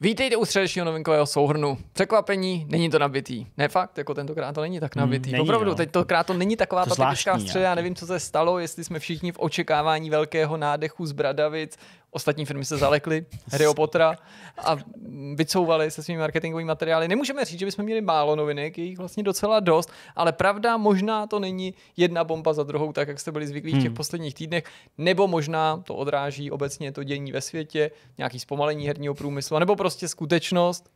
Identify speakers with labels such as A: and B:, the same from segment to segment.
A: Vítejte u středečního novinkového souhrnu. Překvapení, není to nabitý. Ne fakt, jako tentokrát to není tak hmm, nabitý. Mm, Opravdu, no. tentokrát to není taková to ta typická středa, já nevím, co se stalo, jestli jsme všichni v očekávání velkého nádechu z Bradavic, ostatní firmy se zalekly Harry Pottera a vycouvaly se svými marketingovými materiály. Nemůžeme říct, že bychom měli málo novinek, je jich vlastně docela dost, ale pravda, možná to není jedna bomba za druhou, tak jak jste byli zvyklí hmm. v těch hmm. posledních týdnech, nebo možná to odráží obecně to dění ve světě, nějaký zpomalení herního průmyslu, nebo prostě skutečnost,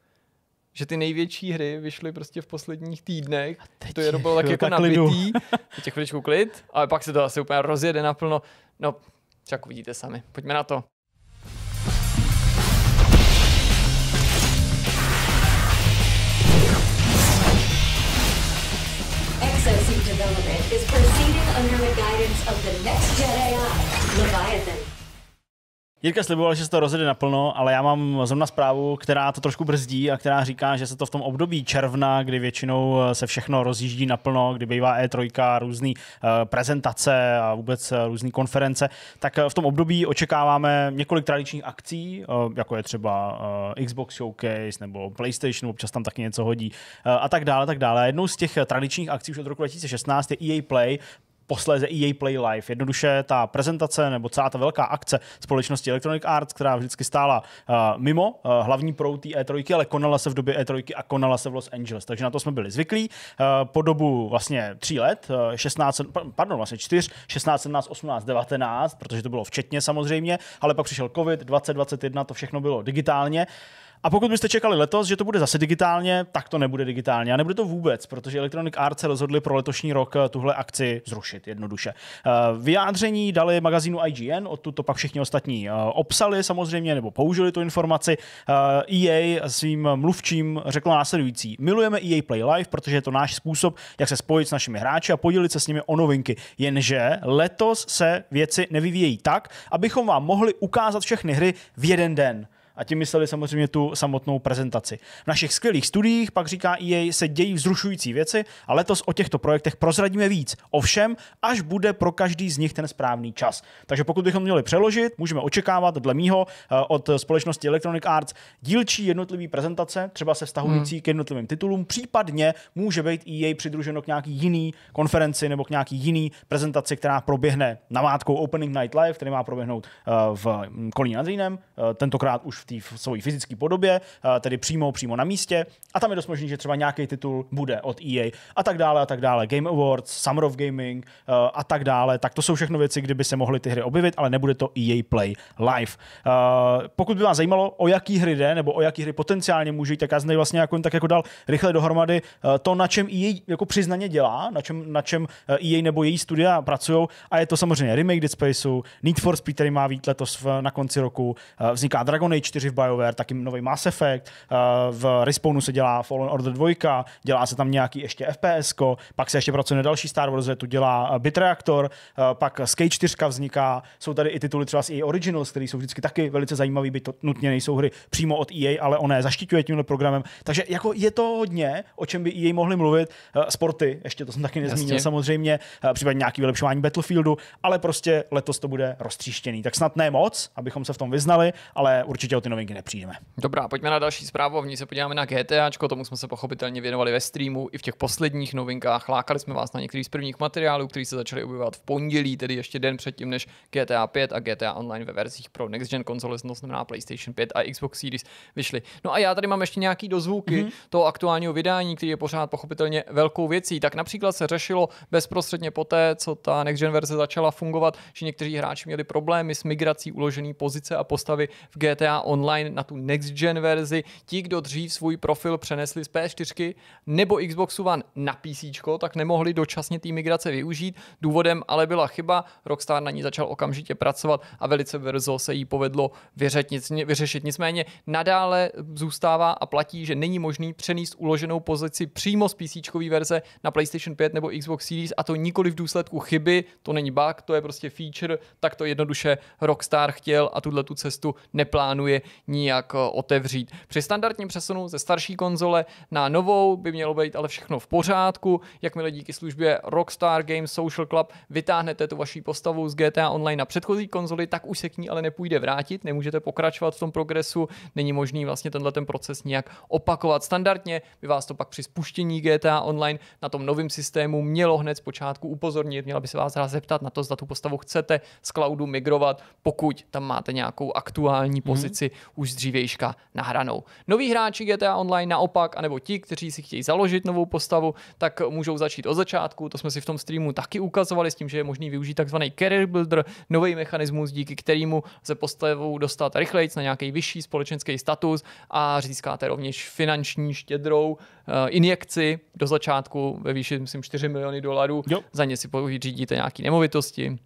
A: že ty největší hry vyšly prostě v posledních týdnech. to je bylo tak jako nabitý. Teď chviličku klid, ale pak se to asi úplně rozjede naplno. No, tak uvidíte sami. Pojďme na to.
B: Jirka sliboval, že se to rozjede naplno, ale já mám zrovna zprávu, která to trošku brzdí a která říká, že se to v tom období června, kdy většinou eh, se všechno rozjíždí naplno, kdy bývá E3, různé eh, prezentace a vůbec eh, různé konference, tak v tom období očekáváme několik tradičních akcí, jako je třeba Xbox Showcase nebo PlayStation, občas tam taky něco hodí a tak dále, tak dále. Jednou z těch tradičních akcí už od roku 2016 je EA Play, posléze EA Play Live. Jednoduše ta prezentace nebo celá ta velká akce společnosti Electronic Arts, která vždycky stála uh, mimo uh, hlavní proud E3, ale konala se v době E3 a konala se v Los Angeles. Takže na to jsme byli zvyklí. Uh, po dobu vlastně tří let, uh, 16, pardon, vlastně čtyř, 16, 17, 18, 19, protože to bylo včetně samozřejmě, ale pak přišel COVID, 2021 to všechno bylo digitálně. A pokud byste čekali letos, že to bude zase digitálně, tak to nebude digitálně. A nebude to vůbec, protože Electronic Arts se rozhodli pro letošní rok eh, tuhle akci zrušit jednoduše. Eh, vyjádření dali magazínu IGN, odtud to pak všichni ostatní eh, obsali samozřejmě, nebo použili tu informaci. EA e svým mluvčím řekla následující. Milujeme EA Play Live, protože je to náš způsob, jak se spojit s našimi hráči a podělit se s nimi o novinky. Jenže letos se věci nevyvíjejí tak, abychom vám mohli ukázat všechny hry v jeden den. A tím mysleli samozřejmě tu samotnou prezentaci. V našich skvělých studiích, pak říká EA, se dějí vzrušující věci a letos o těchto projektech prozradíme víc. Ovšem, až bude pro každý z nich ten správný čas. Takže pokud bychom měli přeložit, můžeme očekávat, dle mýho, eh, od společnosti Electronic Arts dílčí jednotlivý prezentace, třeba se vztahující hmm. k jednotlivým titulům, případně může být EA přidruženo k nějaký jiný konferenci nebo k nějaký jiný prezentaci, která proběhne mátkou Opening Night Live, který má proběhnout eh, v mm, Kolíně nad Rýnem, eh, tentokrát už v té své fyzické podobě, eh, tedy přímo, přímo na místě. A tam je dost možný, že třeba nějaký titul bude od EA a tak dále a tak dále. Game Awards, Summer of Gaming eh, a tak dále. Tak to jsou všechno věci, kdyby se mohly ty hry objevit, ale nebude to EA Play Live. Eh, pokud by vás zajímalo, o jaký hry jde nebo o jaký hry potenciálně může jít, tak já jsem vlastně jako, tak jako dal rychle dohromady to, na čem EA jako přiznaně dělá, na čem, na čem EA e nebo její studia pracují. A je to samozřejmě remake Dead Spaceu, Need for Speed, který má vít letos na konci roku, vzniká Dragon Age 4 v BioWare, taky nový Mass Effect, eh, v Respawnu se dělá Fallen Order 2, dělá se tam nějaký ještě FPS, pak se ještě pracuje na další Star Wars, tu dělá eh, Bitreactor, eh, pak Skate 4 vzniká, jsou tady i tituly třeba z EA Originals, které jsou vždycky taky velice zajímavé, byť to nutně nejsou hry přímo od EA, ale ona zaštiťuje tímhle programem. Takže jako je to hodně, o čem by EA mohli mluvit, sporty, ještě to jsem taky nezmínil Jasně. samozřejmě, případně nějaký vylepšování Battlefieldu, ale prostě letos to bude roztříštěný. Tak snad ne moc, abychom se v tom vyznali, ale určitě o ty novinky nepřijdeme.
A: Dobrá, pojďme na další zprávu a v ní se podíváme na GTAčko, tomu jsme se pochopitelně věnovali ve streamu i v těch posledních novinkách. Lákali jsme vás na některý z prvních materiálů, který se začaly objevovat v pondělí, tedy ještě den předtím, než GTA 5 a GTA Online ve verzích pro next gen konzole, to znamená PlayStation 5 a Xbox Series vyšly. No a já tady mám ještě nějaký dozvuky mm-hmm. toho aktuálního vydání, který je pořád pochopitelně velkou věcí. Tak například se řešilo bezprostředně poté, co ta next gen verze začala fungovat, že někteří hráči měli problémy s migrací uložený pozice a postavy v GTA online na tu next gen verzi. Ti, kdo dřív svůj profil přenesli z PS4 nebo Xbox One na PC, tak nemohli dočasně té migrace využít. Důvodem ale byla chyba, Rockstar na ní začal okamžitě pracovat a velice brzo se jí povedlo vyřešit. Nicméně nadále zůstává a platí, že není možný přenést uloženou pozici přímo z PC verze na PlayStation 5 nebo Xbox Series a to nikoli v důsledku chyby, to není bug, to je prostě feature, tak to jednoduše Rockstar chtěl a tuhle tu cestu neplánuje nijak eh, otevřít. Při standardním přesunu ze starší konzole na novou by mělo být ale všechno v pořádku. Jakmile díky službě Rockstar Games Social Club vytáhnete tu vaši postavu z GTA Online na předchozí konzoli, tak už se k ní ale nepůjde vrátit, nemůžete pokračovat v tom progresu, není možný vlastně tenhle ten proces nějak opakovat. Standardně by vás to pak při spuštění GTA Online na tom novém systému mělo hned zpočátku upozornit, měla by se vás zeptat na to, zda tu postavu chcete z cloudu migrovat, pokud tam máte nějakou aktuální mhm. pozici, už z dřívějška nahranou. Noví hráči GTA Online naopak, anebo ti, kteří si chtějí založit novou postavu, tak můžou začít od začátku. To jsme si v tom streamu taky ukazovali s tím, že je možný využít takzvaný career builder, nový mechanismus, díky kterému se postavou dostat rychleji na nějaký vyšší společenský status a získáte rovněž finanční štědrou eh, injekci do začátku ve výši, myslím, 4 miliony dolarů. Jo. Za ně si pořídíte nějaké nemovitosti,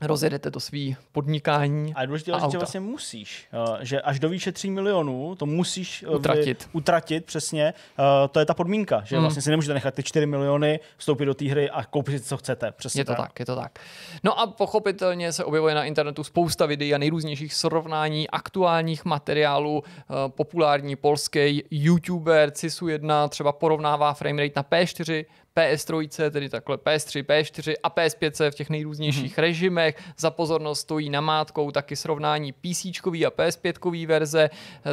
A: rozjedete to svý
B: podnikání. A důležité, že vlastně musíš, eh, že až do výše 3 milionů to musíš utratit, eh, vy, utratit přesně, eh, to je ta podmínka, že mm. vlastně si nemůžete nechat ty 4 miliony vstoupit do té hry a koupit si, co chcete. Přesně je to tak. tak, je to tak.
A: No a pochopitelně se objevuje na internetu spousta videí a nejrůznějších srovnání aktuálních materiálů. Populární polský youtuber CISU1 třeba porovnává framerate na P4 PS3, tedy takhle PS3, PS4 a PS5 v těch nejrůznějších mm-hmm. režimech. Za pozornost stojí namátkou taky srovnání PC a PS5 verze.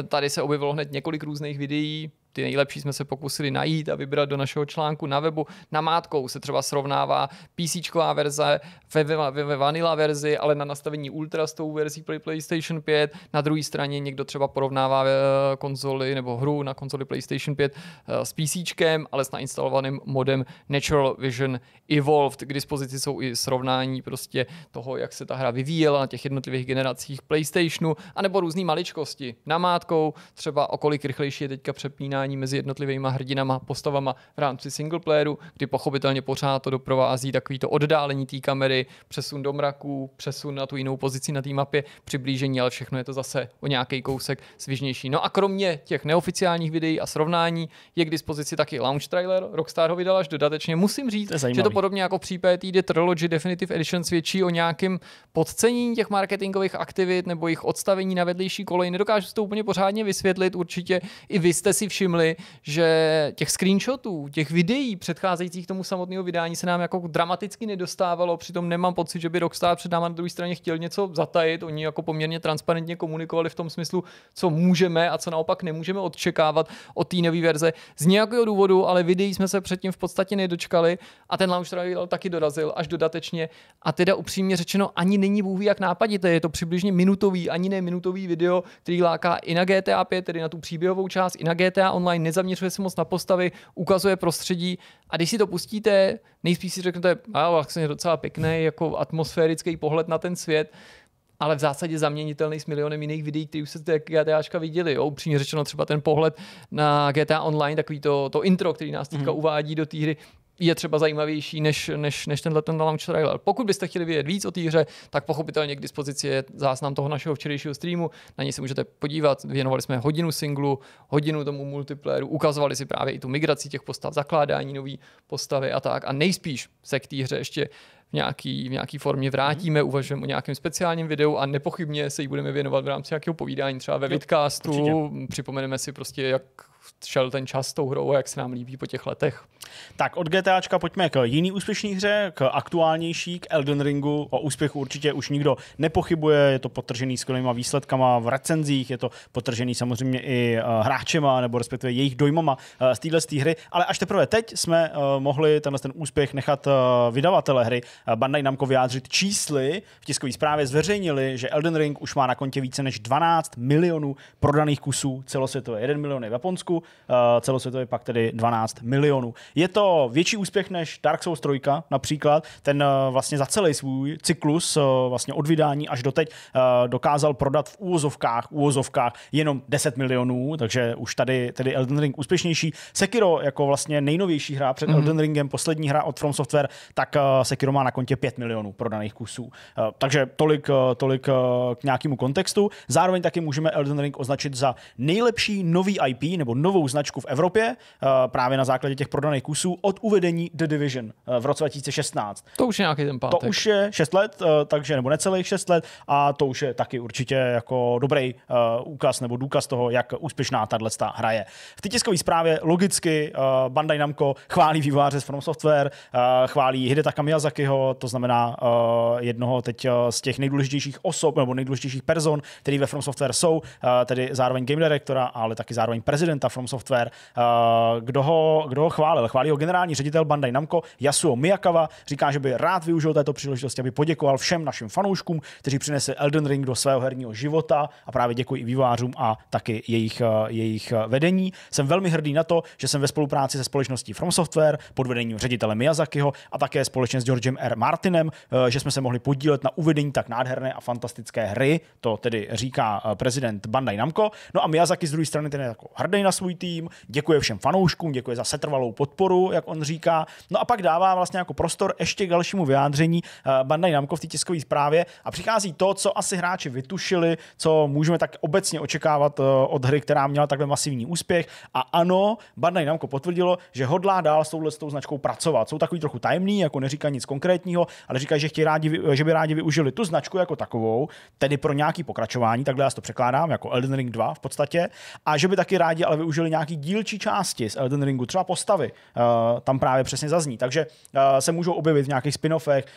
A: Tady se objevilo hned několik různých videí, ty nejlepší jsme se pokusili najít a vybrat do našeho článku na webu. na mátkou se třeba srovnává PC verze ve, ve, ve vanilla verzi, ale na nastavení Ultra s tou verzí PlayStation 5. Na druhé straně někdo třeba porovnává eh, konzoli nebo hru na konzoli PlayStation 5 eh, s PC, ale s nainstalovaným modem Natural Vision Evolved. K dispozici jsou i srovnání prostě toho, jak se ta hra vyvíjela na těch jednotlivých generacích PlayStationu, anebo různé maličkosti. na mátkou třeba o kolik rychlejší je teďka přepínání povídání mezi jednotlivými hrdinama, postavama v rámci singleplayeru, kdy pochopitelně pořád to doprovází takový to oddálení té kamery, přesun do mraku, přesun na tu jinou pozici na té mapě, přiblížení, ale všechno je to zase o nějaký kousek svižnější. No a kromě těch neoficiálních videí a srovnání je k dispozici taky launch trailer, Rockstar ho vydal až dodatečně. Musím říct, to že to podobně jako případ jde Trilogy Definitive Edition svědčí o nějakém podcenění těch marketingových aktivit nebo jejich odstavení na vedlejší kolej. Nedokážu to úplně pořádně vysvětlit, určitě i vy jste si všimli, všimli, že těch screenshotů, těch videí předcházejících tomu samotného vydání se nám jako dramaticky nedostávalo, přitom nemám pocit, že by Rockstar před náma na druhé straně chtěl něco zatajit, oni jako poměrně transparentně komunikovali v tom smyslu, co můžeme a co naopak nemůžeme očekávat od té nové verze. Z nějakého důvodu, ale videí jsme se předtím v podstatě nedočkali a ten launch trailer taky dorazil až dodatečně a teda upřímně řečeno ani není bůh jak nápadité, je to přibližně minutový, ani ne minutový video, který láká i na GTA 5, tedy na tu příběhovou část, i na GTA online, nezaměřuje se moc na postavy, ukazuje prostředí a když si to pustíte, nejspíš si řeknete, a vlastně je docela pěkný, jako atmosférický pohled na ten svět, ale v zásadě zaměnitelný s milionem jiných videí, které už jste GTAčka viděli. Jo? Upřímně řečeno třeba ten pohled na GTA Online, takový to, to intro, který nás teďka mhm. uvádí do té hry, je třeba zajímavější než, než, než tenhle ten launch trailer. Pokud byste chtěli vědět víc o té hře, tak pochopitelně k dispozici je záznam toho našeho včerejšího streamu, na něj se můžete podívat, věnovali jsme hodinu singlu, hodinu tomu multiplayeru, ukazovali si právě i tu migraci těch postav, zakládání nový postavy a tak a nejspíš se k té hře ještě v nějaký, v nějaký formě vrátíme, mhm. uvažujeme o nějakém speciálním videu a nepochybně se jí budeme věnovat v rámci nějakého povídání, třeba ve Vidcastu, připomeneme si
B: prostě, jak šel ten čas s tou hrou a jak se nám líbí po těch letech. Tak od GTAčka pojďme k jiný úspěšný hře, k aktuálnější, k Elden Ringu. O úspěchu určitě už nikdo nepochybuje, je to potržený skvělýma výsledkama v recenzích, je to potržený samozřejmě i eh, hráčema, nebo respektive jejich dojmama eh, z téhle hry, ale až teprve teď jsme eh, mohli tenhle ten úspěch nechat vydavatele hry Bandai Namco vyjádřit čísly. V tiskové zprávě zveřejnili, že Elden Ring už má na kontě více než 12 milionů prodaných kusů celosvětově. 1 milion je v Japonsku, Eh, celosvětově pak tedy 12 milionů. Je to větší úspěch než Dark Souls 3 například, ten eh, vlastně za celý svůj cyklus eh, vlastně od vydání až doteď dokázal prodat v úvozovkách, úvozovkách jenom 10 milionů, takže už tady tedy Elden Ring úspěšnější. Sekiro jako vlastně nejnovější hra před mm-hmm. Elden Ringem, poslední hra od From Software, tak Sekiro má na kontě 5 milionů prodaných kusů. Takže tolik, tolik k nějakému kontextu. Zároveň taky můžeme Elden Ring označit za nejlepší nový IP nebo novou novou značku v Evropě eh, právě na základě těch prodaných kusů od uvedení The Division eh, v roce 2016. To už je nějaký ten pátek. To už je 6 let, eh, takže nebo necelých 6 let a to už je taky určitě jako dobrý úkaz nebo důkaz toho, jak úspěšná tahle hra je. V té tiskové zprávě logicky Bandai Namco chválí vývojáře z From Software, chválí Hidetaka Miyazakiho, to znamená jednoho teď z těch nejdůležitějších osob nebo nejdůležitějších person, který ve From Software jsou, tedy zároveň game directora, ale taky zároveň prezidenta From Software. Eh, kdo ho, kdo ho chválil? Chválí ho generální ředitel Bandai Namco Yasuo Miyakawa. Říká, že by rád využil této příležitosti, aby poděkoval všem našim fanouškům, kteří přinesli Elden Ring do svého herního života a právě děkuji i vývářům a taky jejich, eh, jejich eh, vedení. Jsem velmi hrdý na to, že jsem ve spolupráci se společností From Software pod vedením ředitele Miyazakiho a také společně s Georgem R. Martinem, že jsme se mohli podílet na uvedení tak nádherné a fantastické hry, to tedy říká prezident Bandai Namco. No a Miyazaki z druhé strany ten je jako hrdý na svůj tým, děkuje všem fanouškům, děkuje za setrvalou podporu, jak on říká. No a pak dává vlastně jako prostor ještě k dalšímu vyjádření eh, Bandai Namco v té tiskové zprávě a přichází to, co asi hráči vytušili, co můžeme tak obecně očekávat eh, od hry, která měla takhle masivní úspěch. A ano, Bandai Namco potvrdilo, že hodlá dál s touhle s tou značkou pracovat. Jsou takový trochu tajemný, jako neříká nic konkrétního, ale říkají, že, rádi, že by rádi využili tu značku jako takovou, tedy pro nějaký pokračování, takhle já to překládám, jako Elden Ring 2 v podstatě, a že by taky rádi ale využili měli nějaký dílčí části z Elden Ringu, třeba postavy, uh, tam právě přesně zazní. Takže uh, se můžou objevit v nějakých spin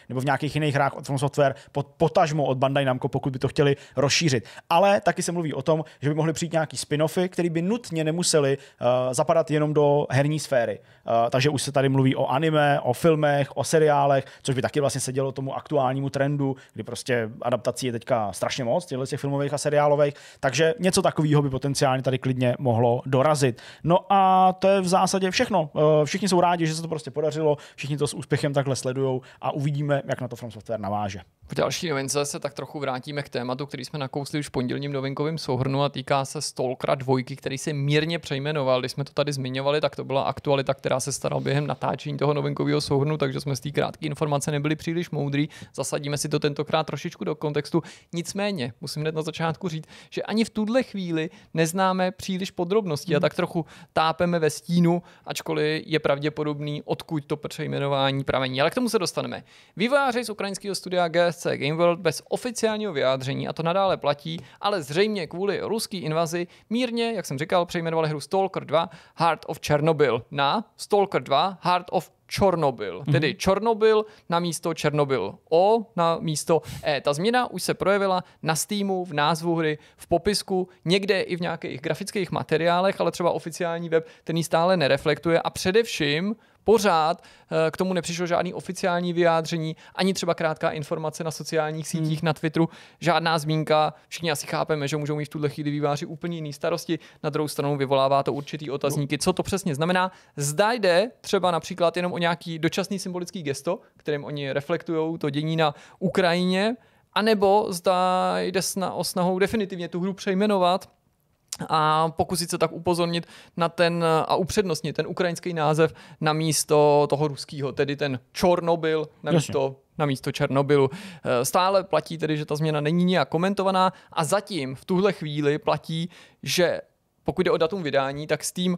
B: nebo v nějakých jiných hrách od From Software, pod, potažmo od Bandai Namco, pokud by to chtěli rozšířit. Ale taky se mluví o tom, že by mohly přijít nějaký spin který které by nutně nemuseli uh, zapadat jenom do herní sféry. Uh, takže už se tady mluví o anime, o filmech, o seriálech, což by taky vlastně se dělo tomu aktuálnímu trendu, kdy prostě adaptací je teďka strašně moc, těchto těch filmových a seriálových. Takže něco takového by potenciálně tady klidně mohlo dorazit porazit. No a to je v zásadě všechno. Eh, všichni jsou rádi, že se to prostě podařilo, všichni to s úspěchem takhle sledují a uvidíme, jak na to From Software naváže. V
A: další novince se tak trochu vrátíme k tématu, který jsme nakousli už v pondělním novinkovým souhrnu a týká se stolkra dvojky, který se mírně přejmenoval. Když jsme to tady zmiňovali, tak to byla aktualita, která se starala během natáčení toho novinkového souhrnu, takže jsme z té krátké informace nebyli příliš moudrý. Zasadíme si to tentokrát trošičku do kontextu. Nicméně, musím hned na začátku říct, že ani v tuhle chvíli neznáme příliš podrobnosti. A tak trochu tápeme ve stínu, ačkoliv je pravděpodobný, odkud to přejmenování pramení. Ale k tomu se dostaneme. Vývojáři z ukrajinského studia GSC Game World bez oficiálního vyjádření, a to nadále platí, ale zřejmě kvůli ruské invazi mírně, jak jsem říkal, přejmenovali hru Stalker 2 Heart of Chernobyl na Stalker 2 Heart of Mm-hmm. Tedy Černobyl na místo Černobyl. O na místo E. Ta změna už se projevila na Steamu, v názvu hry, v popisku, někde i v nějakých grafických materiálech, ale třeba oficiální web ten ji stále nereflektuje a především Pořád eh, k tomu nepřišlo žádný oficiální vyjádření, ani třeba krátká informace na sociálních hmm. sítích, hmm. na Twitteru, žádná zmínka. Všichni asi chápeme, že můžou mít v tuhle chvíli výváři úplně jiný starosti. Na druhou stranu vyvolává to určitý otazníky, co to přesně znamená. Zda jde třeba například jenom o nějaký dočasný symbolický gesto, kterým oni reflektují to dění na Ukrajině, anebo zda jde o snahu definitivně tu hru přejmenovat a pokusit se tak upozornit na ten a upřednostnit ten ukrajinský název na místo toho ruského, tedy ten Černobyl na místo na místo Černobylu. Eh, stále platí tedy, že ta změna není nijak komentovaná a zatím v tuhle chvíli platí, že pokud jde o datum vydání, tak s uh,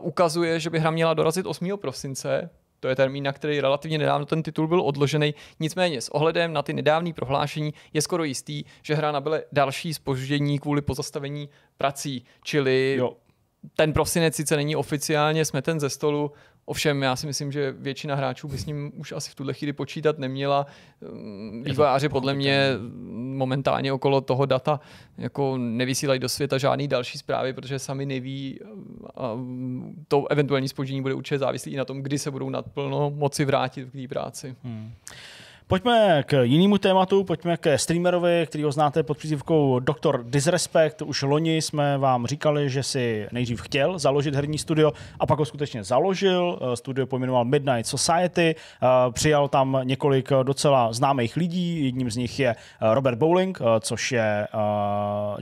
A: ukazuje, že by hra měla dorazit 8. prosince, to je termín, na který relativně nedávno ten titul byl odložený. Nicméně s ohledem na ty nedávné prohlášení je skoro jistý, že hra nabyla další spoždění kvůli pozastavení prací, čili jo. ten prosinec sice není oficiálně smeten ze stolu, Ovšem, já si myslím, že většina hráčů by s ním už asi v tuhle chvíli počítat neměla. Jako Vývojáři podle mě momentálně okolo toho data jako nevysílají do světa žádný další zprávy, protože sami neví, a to eventuální spoždění bude určitě závislé i na tom, kdy se budou nadplno moci vrátit k té práci.
B: Hmm. Pojďme k jinému tématu, pojďme ke streamerovi, který ho znáte pod přízivkou Dr. Disrespect. Už loni jsme vám říkali, že si nejdřív chtěl založit herní studio a pak ho skutečně založil. Eh, studio pojmenoval Midnight Society, eh, přijal tam několik eh, docela známých lidí, jedním z nich je Robert Bowling, což je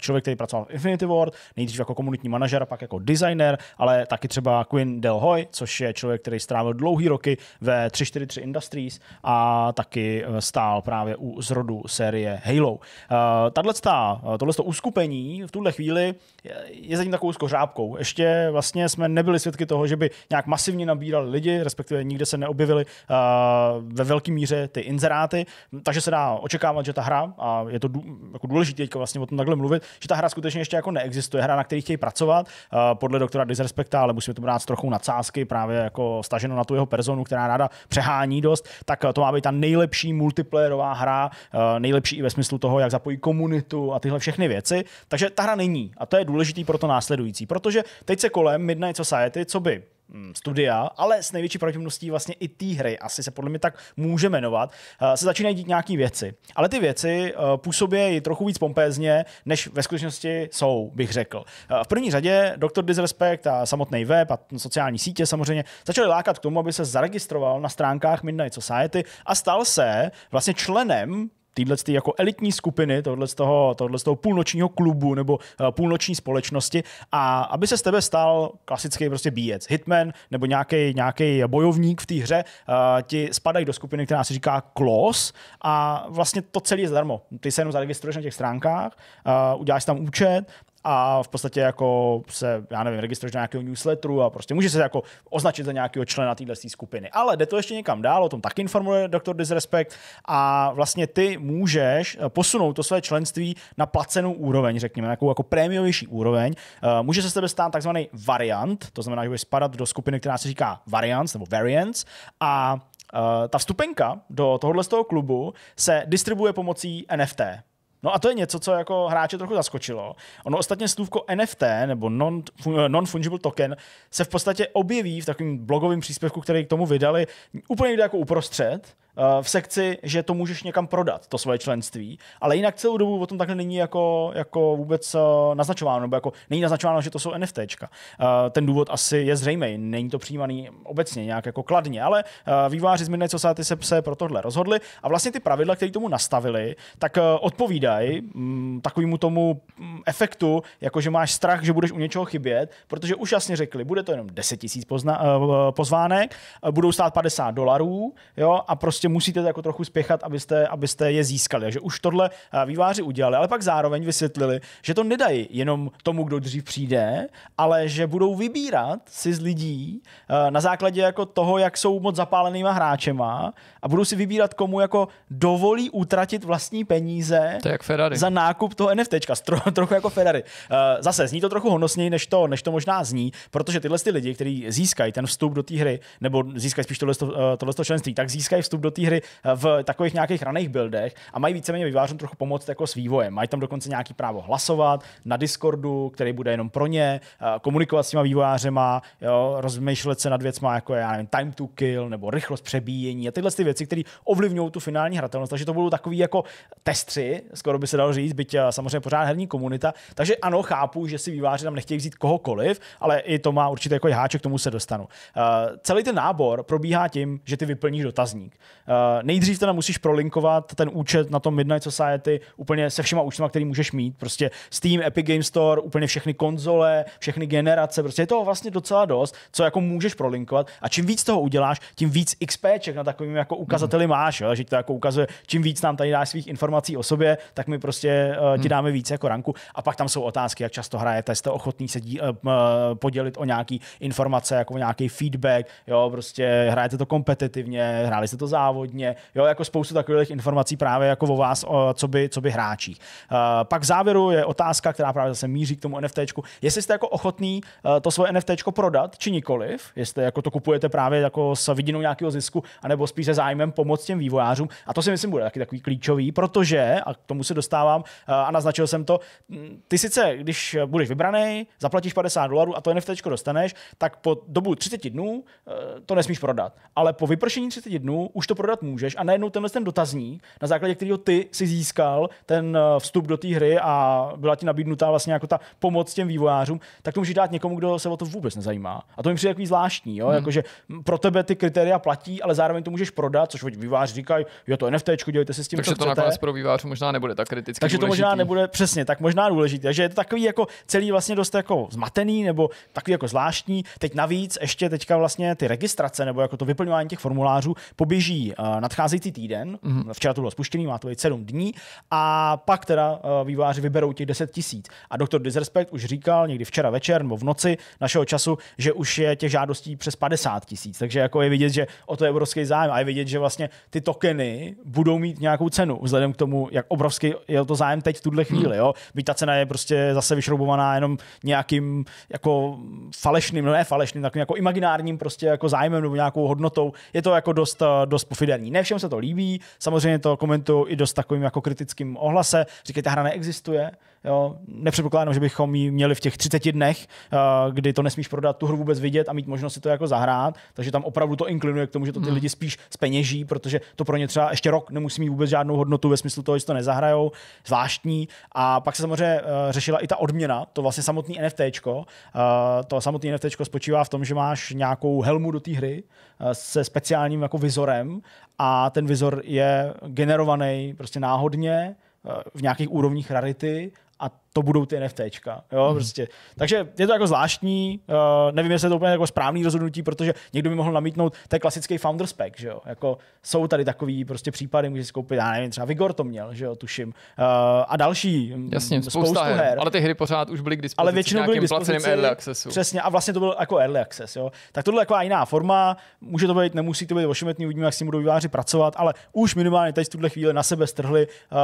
B: člověk, který pracoval v Infinity Ward, nejdřív jako komunitní manažer, pak jako designer, ale taky třeba Quinn Delhoy, což je člověk, který strávil dlouhý roky ve 343 Industries a taky Eh, stál právě u zrodu série Halo. Eh, eh, Tohle uskupení v tuhle chvíli je zatím takovou skořápkou. Ještě vlastně jsme nebyli svědky toho, že by nějak masivně nabírali lidi, respektive nikde se neobjevili ve velké míře ty inzeráty, takže se dá očekávat, že ta hra, a je to jako důležité teďka vlastně o tom takhle mluvit, že ta hra skutečně ještě jako neexistuje, hra, na který chtějí pracovat, podle doktora Disrespekta, ale musíme to brát trochu nadsázky, právě jako staženo na tu jeho personu, která ráda přehání dost, tak to má být ta nejlepší nejlepší multiplayerová hra, eh, nejlepší i ve smyslu toho, jak zapojí komunitu a tyhle všechny věci. Takže ta hra není a to je důležitý pro to následující, protože teď se kolem Midnight Society, co by Mm, studia, ale s největší pravděpodobností vlastně i té hry, asi se podle mě tak může jmenovat, eh, se začínají dít nějaké věci. Ale ty věci eh, působí trochu víc pompézně, než ve skutečnosti jsou, bych řekl. Eh, v první řadě Dr. Disrespect a samotný web a sociální sítě samozřejmě začaly lákat k tomu, aby se zaregistroval na stránkách Midnight Society a stal se vlastně členem téhle jako elitní skupiny, tohle z toho, tohle z toho půlnočního klubu nebo eh, půlnoční společnosti a aby se z tebe stal klasický prostě bíjec, hitman nebo nějaký nějaký bojovník v té hře, eh, ti spadají do skupiny, která se říká Klos a vlastně to celé je zdarmo. Ty se jenom zaregistruješ na těch stránkách, eh, uděláš tam účet a v podstatě jako se, já nevím, registruješ do nějakého newsletteru a prostě může se jako označit za nějakého člena téhle skupiny. Ale jde to ještě někam dál, o tom tak informuje doktor Disrespect a vlastně ty můžeš eh, posunout to své členství na placenou úroveň, řekněme, jako, jako prémiovější úroveň. Eh, může se z tebe stát takzvaný variant, to znamená, že budeš spadat do skupiny, která se říká variants nebo variants a eh, ta vstupenka do tohohle z toho klubu se distribuje pomocí NFT. No a to je něco, co jako hráče trochu zaskočilo. Ono ostatně slůvko NFT nebo non-fungible token se v podstatě objeví v takovém blogovém příspěvku, který k tomu vydali úplně jako uprostřed Eh, v sekci, že to můžeš někam prodat, to svoje členství, ale jinak celou dobu o tom takhle není jako, jako vůbec eh, naznačováno, nebo jako není naznačováno, že to jsou NFT. Eh, ten důvod asi je zřejmý, není to přijímaný obecně nějak jako kladně, ale výváři z Midnight Society se, pse pro tohle rozhodli a vlastně ty pravidla, které tomu nastavili, tak odpovídají mm, takovému tomu mm, efektu, jako že máš strach, že budeš u něčeho chybět, protože už jasně řekli, bude to jenom 10 000 pozna- pozvánek, budou stát 50 dolarů, jo, a prostě prostě musíte jako trochu spěchat, abyste, abyste je získali. Že už tohle eh, výváři udělali, ale pak zároveň vysvětlili, že to nedají jenom tomu, kdo dřív přijde, ale že budou vybírat si z lidí eh, na základě jako toho, jak jsou moc zapálenýma hráčema a budou si vybírat, komu jako dovolí utratit vlastní peníze to jak Ferrari. za nákup toho NFT. tro, trochu jako Ferrari. Eh, zase zní to trochu honosněji, než to, než to možná zní, protože tyhle ty lidi, kteří získají ten vstup do té hry, nebo získají spíš tohle, tohle členství, tak získají vstup do té hry eh, v takových nějakých raných buildech a mají víceméně vývářům trochu pomoct jako s vývojem. Mají tam dokonce nějaký právo hlasovat na Discordu, který bude jenom pro ně, eh, komunikovat s těma vývojářema, jo, rozmýšlet se nad věcma jako já nevím, time to kill nebo rychlost přebíjení a tyhle ty věci, které ovlivňují tu finální hratelnost. Takže to budou takový jako testři, skoro by se dalo říct, byť eh, samozřejmě pořád herní komunita. Takže ano, chápu, že si výváři tam nechtějí vzít kohokoliv, ale i to má určitě jako háček, k tomu se dostanu. Uh, celý ten nábor probíhá tím, že ty vyplníš dotazník. Eh, nejdřív teda musíš prolinkovat ten účet na tom Midnight Society úplně se všema účtama, který můžeš mít. Prostě Steam, Epic Game Store, úplně všechny konzole, všechny generace. Prostě je toho vlastně docela dost, co jako můžeš prolinkovat. A čím víc toho uděláš, tím víc XPček na takovým jako ukazateli mm. máš. Jo? Že to jako ukazuje, čím víc nám tady dáš svých informací o sobě, tak my prostě uh, ti mhm. dáme víc jako ranku. A pak tam jsou otázky, jak často hrajete, jste ochotní se dí, uh, podělit o nějaký informace, jako o nějaký feedback, jo, prostě hrajete to kompetitivně, hráli jste to závod závodně, jo, jako spoustu takových informací právě jako o vás, o, co, by, co by hráčí. Uh, eh, pak v závěru je otázka, která právě zase míří k tomu NFT jestli jste jako ochotný uh, to svoje NFT prodat, či nikoliv, jestli jako to kupujete právě jako s vidinou nějakého zisku, anebo spíše zájmem pomoct těm vývojářům. A to si myslím bude taky takový klíčový, protože, a k tomu se dostávám, uh, a naznačil jsem to, mm, ty sice, když budeš vybraný, zaplatíš 50 dolarů a to NFT dostaneš, tak po dobu 30 dnů uh, to nesmíš prodat. Ale po vypršení 30 dnů už to prodat můžeš a najednou tenhle ten dotazník, na základě kterého ty si získal ten eh, vstup do té hry a byla ti nabídnutá vlastně jako ta pomoc těm vývojářům, tak to můžeš dát někomu, kdo se o to vůbec nezajímá. A to mi přijde takový zvláštní, jo? Hmm. Jakože pro tebe ty kritéria platí, ale zároveň to můžeš prodat, což vývář říkají, jo to NFT, dělejte si s tím, Takže co to chcete. nakonec
A: pro vývářů možná nebude tak kriticky Takže důležitý. to možná
B: nebude přesně, tak možná důležité. Takže je to takový jako celý vlastně dost jako zmatený nebo takový jako zvláštní. Teď navíc ještě teďka vlastně ty registrace nebo jako to vyplňování těch formulářů poběží Eh, nadcházející týden. Mm-hmm. Včera to bylo spuštěný, má to být 7 dní. A pak teda eh, výváři vyberou těch 10 tisíc. A doktor Disrespect už říkal někdy včera večer nebo v noci našeho času, že už je těch žádostí přes 50 tisíc. Takže jako je vidět, že o to je obrovský zájem a je vidět, že vlastně ty tokeny budou mít nějakou cenu vzhledem k tomu, jak obrovský je to zájem teď v tuhle mhm. chvíli. Jo? Byť ta cena je prostě zase vyšroubovaná jenom nějakým jako falešným, no ne falešným, takovým jako imaginárním prostě jako zájmem nebo nějakou hodnotou. Je to jako dost, eh, dost pofidérní. Ne všem se to líbí, samozřejmě to komentuju i dost takovým jako kritickým ohlase, říkají, ta hra neexistuje, Jo, nepředpokládám, že bychom ji měli v těch 30 dnech, eh, kdy to nesmíš prodat, tu hru vůbec vidět a mít možnost si to jako zahrát, takže tam opravdu to inklinuje k tomu, že to ty hmm. lidi spíš speněží, protože to pro ně třeba ještě rok nemusí mít vůbec žádnou hodnotu ve smyslu toho, že to nezahrajou, zvláštní. A pak se samozřejmě eh, řešila i ta odměna, to vlastně samotný NFT. Eh, to samotný NFT spočívá v tom, že máš nějakou helmu do té hry se speciálním jako vizorem a ten vizor je generovaný prostě náhodně v nějakých úrovních rarity あっ to budou ty NFTčka. Jo, mm. prostě. Takže je to jako zvláštní, uh, nevím, jestli je to úplně jako správný rozhodnutí, protože někdo by mohl namítnout, to je klasický founder spec, že jo? Jako jsou tady takový prostě případy, můžeš koupit, já nevím, třeba Vigor to měl, že jo, tuším. Uh, a další, mm, Jasně, spousta, spousta her. her. Ale
A: ty hry pořád už byly k dispozici ale většinou byly k dispozici, early accessu. Přesně,
B: a vlastně to byl jako early access, jo. Tak tohle je jako jiná forma, může to být, nemusí to být ošemetný, uvidíme, jak s tím budou výváři pracovat, ale už minimálně teď v tuhle chvíli na sebe strhli uh,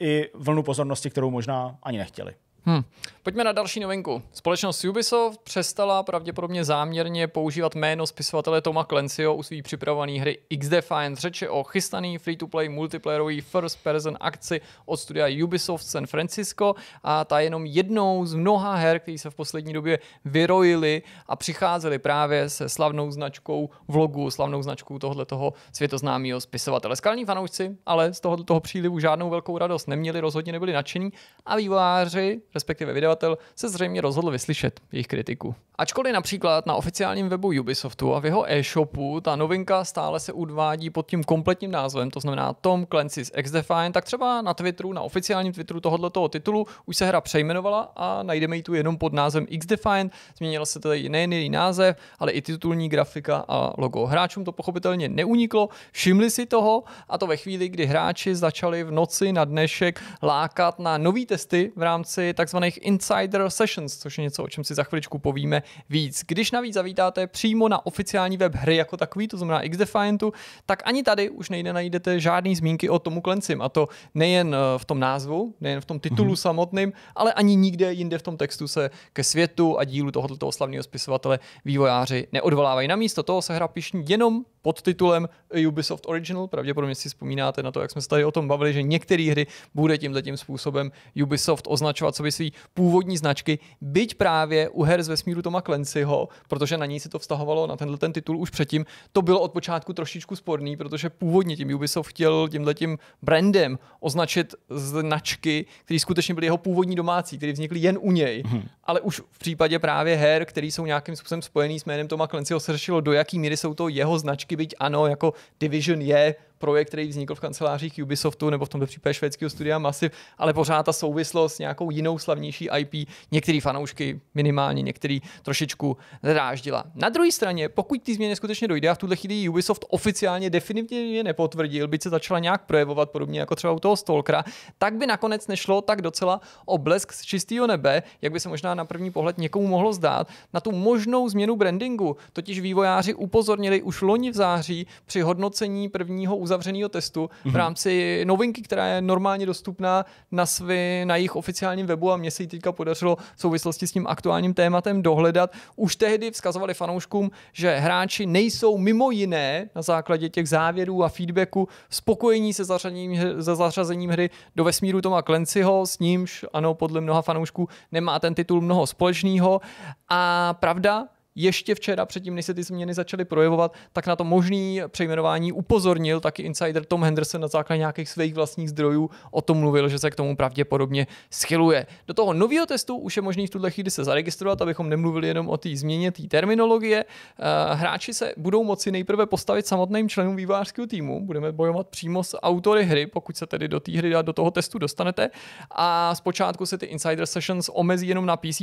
B: i vlnu pozornosti, kterou možná ani nechtěli. Hmm.
A: Pojďme na další novinku. Společnost Ubisoft přestala pravděpodobně záměrně používat jméno spisovatele Toma Clancyho u svých připravovaných hry x defiant Řeče o chystaný free-to-play multiplayerový first-person akci od studia Ubisoft San Francisco a ta je jenom jednou z mnoha her, které se v poslední době vyrojily a přicházely právě se slavnou značkou vlogu, slavnou značkou tohoto světoznámého spisovatele. Skalní fanoušci ale z toho přílivu žádnou velkou radost neměli, rozhodně nebyli nadšení a výváři respektive vydavatel, se zřejmě rozhodl vyslyšet jejich kritiku Ačkoliv například na oficiálním webu Ubisoftu a v jeho e-shopu ta novinka stále se udvádí pod tím kompletním názvem, to znamená Tom Clancy's x defiant tak třeba na Twitteru, na oficiálním Twitteru tohoto titulu už se hra přejmenovala a najdeme ji tu jenom pod názvem x defiant Změnil se tedy nejen její název, ale i titulní grafika a logo. Hráčům to pochopitelně neuniklo, všimli si toho a to ve chvíli, kdy hráči začali v noci na dnešek lákat na nové testy v rámci takzvaných insider sessions, což je něco, o čem si za chviličku povíme víc. Když navíc zavítáte přímo na oficiální web hry jako takový, to znamená X-Defiantu, tak ani tady už nejde najdete žádný zmínky o tomu Clencym. A to nejen eh, v tom názvu, nejen v tom titulu mm-hmm. samotným, ale ani nikde jinde v tom textu se ke světu a dílu tohoto slavného spisovatele vývojáři neodvolávají. na místo toho se hra píšní jenom pod titulem Ubisoft Original. Pravděpodobně si vzpomínáte na to, jak jsme se tady o tom bavili, že některé hry bude tímto tím způsobem Ubisoft označovat sobě svý původní značky, byť právě u her z vesmíru Toma Clancyho, protože na něj se to vztahovalo na tenhle ten titul už předtím, to bylo od počátku trošičku sporný, protože původně tím Ubisoft chtěl tímhle tím brandem označit značky, které skutečně byly jeho původní domácí, které vznikly jen u něj. Hmm. Ale už v případě právě her, které jsou nějakým způsobem spojený s jménem Toma Clancyho, se řešilo, do jaký míry jsou to jeho značky byť ano, jako Division je projekt, který vznikl v kancelářích Ubisoftu nebo v tomto případě švédského studia Massive, ale pořád ta souvislost s nějakou jinou slavnější IP některý fanoušky minimálně, některý trošičku zráždila. Na druhé straně, pokud ty změny skutečně dojde, a v tuhle chvíli Ubisoft oficiálně definitivně nepotvrdil, byť se začala nějak projevovat podobně jako třeba u toho Stalkera, tak by nakonec nešlo tak docela o blesk z čistého nebe, jak by se možná na první pohled někomu mohlo zdát, na tu možnou změnu brandingu. Totiž vývojáři upozornili už loni v září při hodnocení prvního uzavření uzavřeného testu mm-hmm. v mhm. rámci novinky, která je normálně dostupná na svý, na jejich oficiálním webu a mně se ji teďka podařilo v souvislosti s tím aktuálním tématem dohledat. Už tehdy vzkazovali fanouškům, že hráči nejsou mimo jiné na základě těch závěrů a feedbacku spokojení se zařazením, se zařazením hry do vesmíru Toma Clancyho, s nímž, ano, podle mnoha fanoušků nemá ten titul mnoho společného. A pravda, ještě včera, předtím než se ty změny začaly projevovat, tak na to možný přejmenování upozornil taky insider Tom Henderson na základě nějakých svých vlastních zdrojů. O tom mluvil, že se k tomu pravděpodobně schyluje. Do toho nového testu už je možný v tuhle chvíli se zaregistrovat, abychom nemluvili jenom o té změně té terminologie. Eh, hráči se budou moci nejprve postavit samotným členům vývářského týmu. Budeme bojovat přímo s autory hry, pokud se tedy do té hry a do toho testu dostanete. A zpočátku se ty insider sessions omezí jenom na PC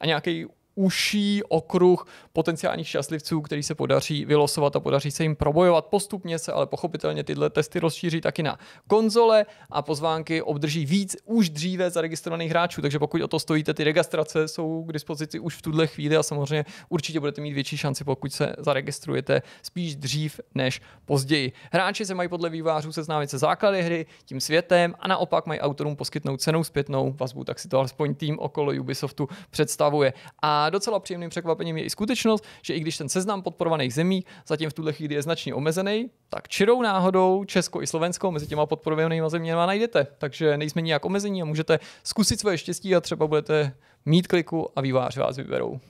A: a nějaký uší okruh potenciálních šťastlivců, který se podaří vylosovat a podaří se jim probojovat. Postupně se ale pochopitelně tyhle testy rozšíří taky na konzole a pozvánky obdrží víc už dříve zaregistrovaných hráčů, takže pokud o to stojíte, ty registrace jsou k dispozici už v tuhle chvíli a samozřejmě určitě budete mít větší šanci, pokud se zaregistrujete spíš dřív než později. Hráči se mají podle vývářů seznámit se základy hry, tím světem a naopak mají autorům poskytnout cenou zpětnou vazbu, tak si to alespoň tým okolo Ubisoftu představuje. A a docela příjemným překvapením je i skutečnost, že i když ten seznam podporovaných zemí zatím v tuhle chvíli je značně omezený, tak čirou náhodou Česko i Slovensko mezi těma podporovanými zeměma najdete. Takže nejsme nijak omezení a můžete zkusit své štěstí a třeba budete mít kliku a výváři vás vyberou.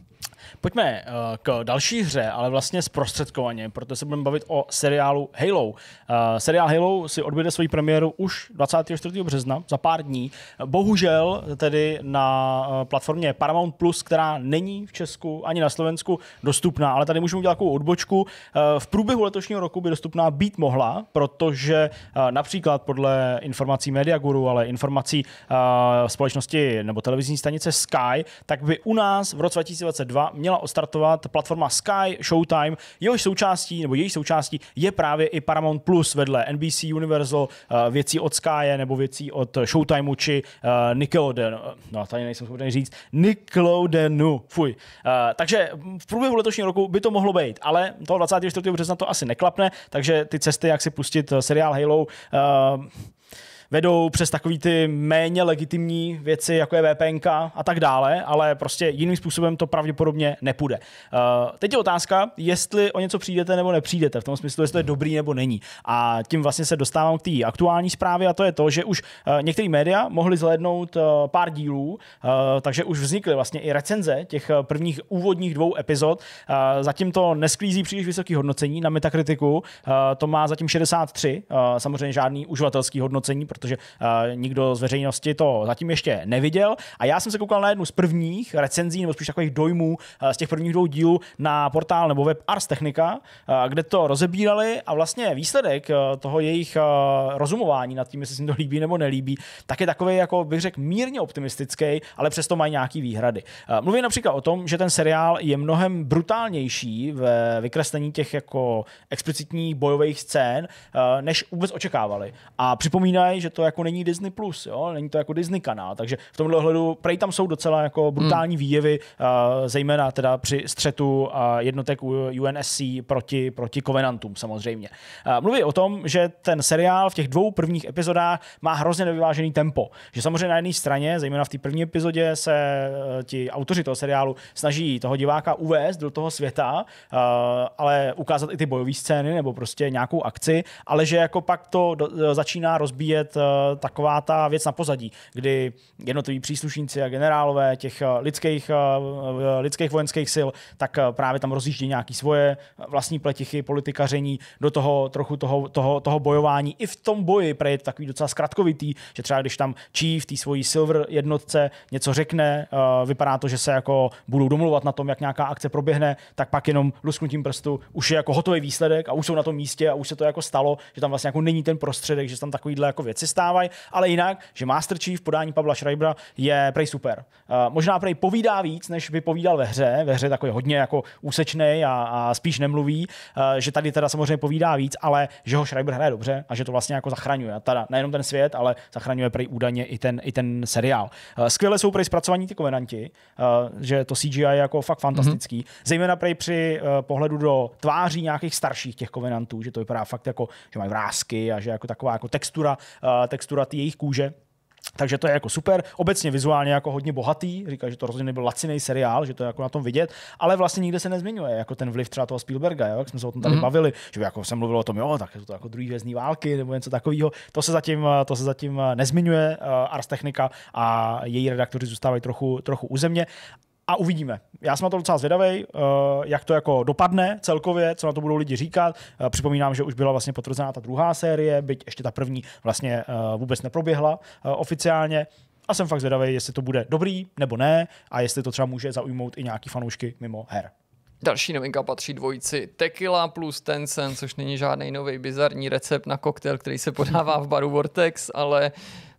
B: Pojďme uh, k další hře, ale vlastně zprostředkovaně, protože se budeme bavit o seriálu Halo. Uh, seriál Halo si odbyde svoji premiéru už 24. března, za pár dní. Bohužel tedy na eh, platformě Paramount+, Plus, která není v Česku ani na Slovensku dostupná, ale tady můžeme udělat takovou odbočku. V průběhu letošního roku by dostupná být mohla, protože například podle informací Mediaguru, ale informací společnosti nebo televizní stanice Sky, tak by u nás v roce 2022 měla odstartovat platforma Sky Showtime, jehož součástí, nebo její součástí je právě i Paramount Plus vedle NBC Universal, eh, věcí od Sky nebo věcí od Showtimeu či eh, Nickelodeon. No, tady nejsem schopný říct. Nickelodeonu, fuj. Eh, takže v průběhu letošního roku by to mohlo být, ale toho 24. března to asi neklapne, takže ty cesty, jak si pustit seriál Halo, vedou přes takový ty méně legitimní věci, jako je VPN a tak dále, ale prostě jiným způsobem to pravděpodobně nepůjde. Uh, teď je otázka, jestli o něco přijdete nebo nepřijdete, v tom smyslu, jestli to je dobrý nebo není. A tím vlastně se dostávám k té aktuální zprávě a to je to, že už uh, eh, některé média mohly zhlédnout uh, pár dílů, takže už vznikly vlastně i recenze těch prvních úvodních dvou epizod. Zatím to nesklízí příliš vysoké hodnocení na metakritiku. to má zatím 63, samozřejmě žádný uživatelský hodnocení, protože uh, nikdo z veřejnosti to zatím ještě neviděl. A já jsem se koukal na jednu z prvních recenzí, nebo spíš takových dojmů uh, z těch prvních dvou dílů na portál nebo web Ars Technica, uh, kde to rozebírali a vlastně výsledek uh, toho jejich uh, rozumování nad tím, jestli se jim to líbí nebo nelíbí, tak je takový, jako bych řekl, mírně optimistický, ale přesto mají nějaký výhrady. Uh, mluví například o tom, že ten seriál je mnohem brutálnější ve vykreslení těch jako explicitních bojových scén, než vůbec očekávali. A připomínají, že to jako není Disney+, Plus, jo? není to jako Disney kanál, takže v tomhle ohledu prej tam jsou docela jako brutální hmm. výjevy, uh, zejména teda při střetu uh, jednotek UNSC proti, proti Covenantům samozřejmě. Uh, mluví o tom, že ten seriál v těch dvou prvních epizodách má hrozně nevyvážený tempo, že samozřejmě na jedné straně, zejména v té první epizodě, se uh, ti autoři toho seriálu snaží toho diváka uvést do toho světa, uh, ale ukázat i ty bojové scény nebo prostě nějakou akci, ale že jako pak to do, e, začíná rozbíjet taková ta věc na pozadí, kdy jednotliví příslušníci a generálové těch eh, lidských, eh, lidských vojenských sil, tak eh, právě tam rozjíždí nějaký svoje vlastní pletichy, politikaření, do toho trochu toho, toho, toho bojování. I v tom boji pre je takový docela zkratkovitý, že třeba když tam Čí v té svojí silver jednotce něco řekne, vypadá to, že se jako budou domluvat na tom, jak nějaká akce proběhne, tak pak jenom lusknutím prstu už je jako hotový výsledek a už jsou na tom místě a už se to jako stalo, že tam vlastně jako není ten prostředek, že tam takovýhle jako věci stávají, ale jinak, že Master Chief v podání Pavla Schreibera je prej super. Eh, možná prej povídá víc, než by povídal ve hře, ve hře takový hodně jako úsečný a, a spíš nemluví, eh, že tady teda samozřejmě povídá víc, ale že ho Schreiber hraje dobře a že to vlastně jako zachraňuje. Teda nejenom ten svět, ale zachraňuje prej údajně i ten, i ten seriál. Eh, skvěle jsou prej zpracovaní ty komenanti, že to CGI je jako fakt mhm. fantastický. Mm-hmm. Zejména prej při pohledu do tváří nějakých starších těch kovenantů, že to vypadá fakt jako, že mají vrázky a že jako taková jako textura uh, textura té jejich kůže. Takže to je jako super. Obecně vizuálně jako hodně bohatý. Říká, že to rozhodně nebyl laciný seriál, že to je jako na tom vidět, ale vlastně nikde se nezmiňuje jako ten vliv třeba toho Spielberga, jo? jak jsme se o tom tady mm-hmm. bavili, že by jako se mluvilo o tom, jo, tak jsou to jako druhý vězný války nebo něco takového. To se zatím, to se zatím nezmiňuje eh, Ars Technica a její redaktoři zůstávají trochu, trochu u země a uvidíme. Já jsem na to docela zvědavý, eh, jak to jako dopadne celkově, co na to budou lidi říkat. Eh, připomínám, že už byla vlastně potvrzená ta druhá série, byť ještě ta první vlastně eh, vůbec neproběhla oficiálně. A jsem fakt zvědavý, jestli to bude dobrý nebo ne a jestli to třeba může zaujmout i nějaký fanoušky mimo her.
A: Další novinka patří dvojici Tequila plus Tencent, což není žádný nový bizarní recept na koktejl, který se podává v baru Vortex, ale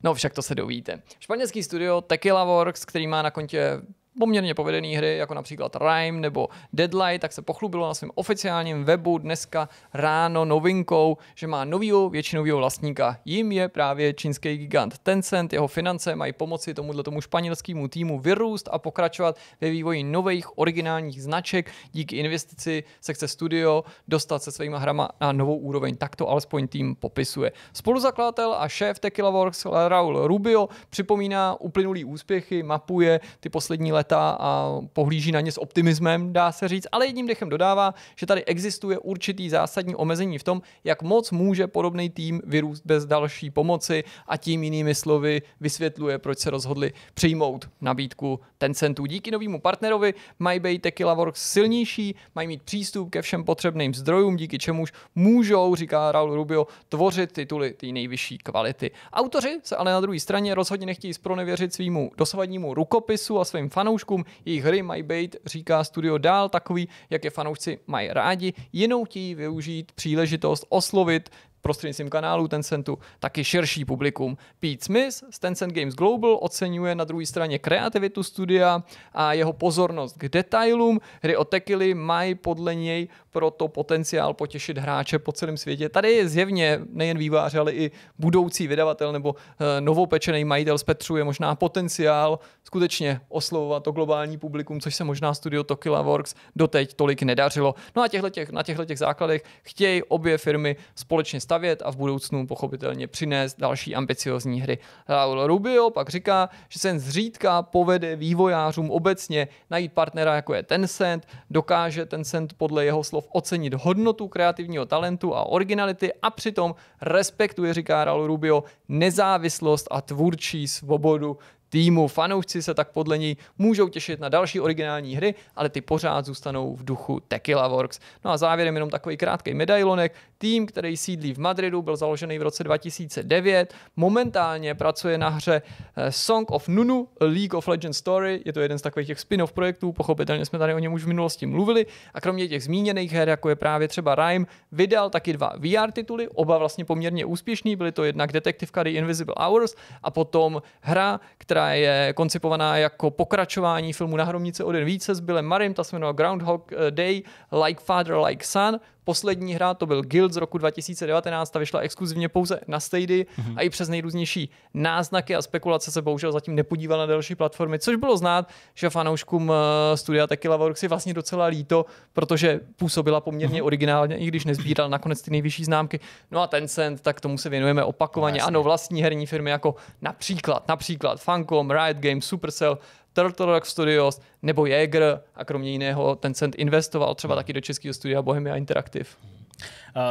A: no však to se dovíte. Španělský studio Tequila Works, který má na kontě poměrně povedené hry, jako například Rime nebo Deadlight, tak se pochlubilo na svém oficiálním webu dneska ráno novinkou, že má novýho většinového vlastníka. Jím je právě čínský gigant Tencent, jeho finance mají pomoci tomuhle tomu španělskému týmu vyrůst a pokračovat ve vývoji nových originálních značek. Díky investici se chce studio dostat se svými hrama na novou úroveň, tak to alespoň tým popisuje. Spoluzakladatel a šéf Tequila Works Raul Rubio připomíná uplynulý úspěchy, mapuje ty poslední léta léta a pohlíží na ně s optimismem, dá se říct, ale jedním dechem dodává, že tady existuje určitý zásadní omezení v tom, jak moc může podobný tým vyrůst bez další pomoci a tím jinými slovy vysvětluje, proč se rozhodli přijmout nabídku Tencentu. Díky novému partnerovi mají být Tequila Works silnější, mají mít přístup ke všem potřebným zdrojům, díky čemuž můžou, říká Raul Rubio, tvořit tituly té nejvyšší kvality. Autoři se ale na druhé straně rozhodně nechtějí spronevěřit svýmu dosavadnímu rukopisu a svým fanouškům fanouškům. Jejich hry mají být, říká studio dál, takový, jak je fanoušci mají rádi, jinou chtějí využít příležitost oslovit prostřednictvím kanálu Tencentu taky širší publikum. Pete Smith z Tencent Games Global oceňuje na druhé straně kreativitu studia a jeho pozornost k detailům. Hry o Tekily mají podle něj proto potenciál potěšit hráče po celém světě. Tady je zjevně nejen vývář, ale i budoucí vydavatel nebo eh, novopečený majitel je možná potenciál skutečně oslovovat to globální publikum, což se možná studio Tokila Works doteď tolik nedařilo. No a těchto těch, na těchto těch základech chtějí obě firmy společně stavit stavět a v budoucnu pochopitelně přinést další ambiciozní hry. Raul Rubio pak říká, že se zřídka povede vývojářům obecně najít partnera jako je Tencent, dokáže Tencent podle jeho slov ocenit hodnotu kreativního talentu a originality a přitom respektuje, říká Raul Rubio, nezávislost a tvůrčí svobodu týmu. Fanoušci se tak podle něj můžou těšit na další originální hry, ale ty pořád zůstanou v duchu Tequila Works. No a závěrem jenom takový krátký medailonek. Tým, který sídlí v Madridu, byl založený v roce 2009. Momentálně pracuje na hře eh, Song of Nunu, A League of Legends Story. Je to jeden z takových těch spin-off projektů, pochopitelně jsme tady o něm už v minulosti mluvili. A kromě těch zmíněných her, jako je právě třeba Rime, vydal taky dva VR tituly, oba vlastně poměrně úspěšný. Byly to jednak detektivka The Invisible Hours a potom hra, která která je koncipovaná jako pokračování filmu Na hromnice o den více s Billem Marim, ta se jmenuje Groundhog Day, Like Father, Like Son, Poslední hra to byl Guild z roku 2019, ta vyšla exkluzivně pouze na Stady mm-hmm. a i přes nejrůznější náznaky a spekulace se bohužel zatím nepodíval na další platformy, což bylo znát, že fanouškům eh, studia Tequila Works je vlastně docela líto, protože působila poměrně mm-hmm. originálně, i když nezbíral nakonec ty nejvyšší známky. No a Tencent, tak tomu se věnujeme opakovaně. No, ano, vlastní herní firmy jako například, například Funcom, Riot Games, Supercell, Turtle Rock Studios nebo Jäger a kromě jiného Tencent investoval třeba hmm. taky do českého studia Bohemia Interactive.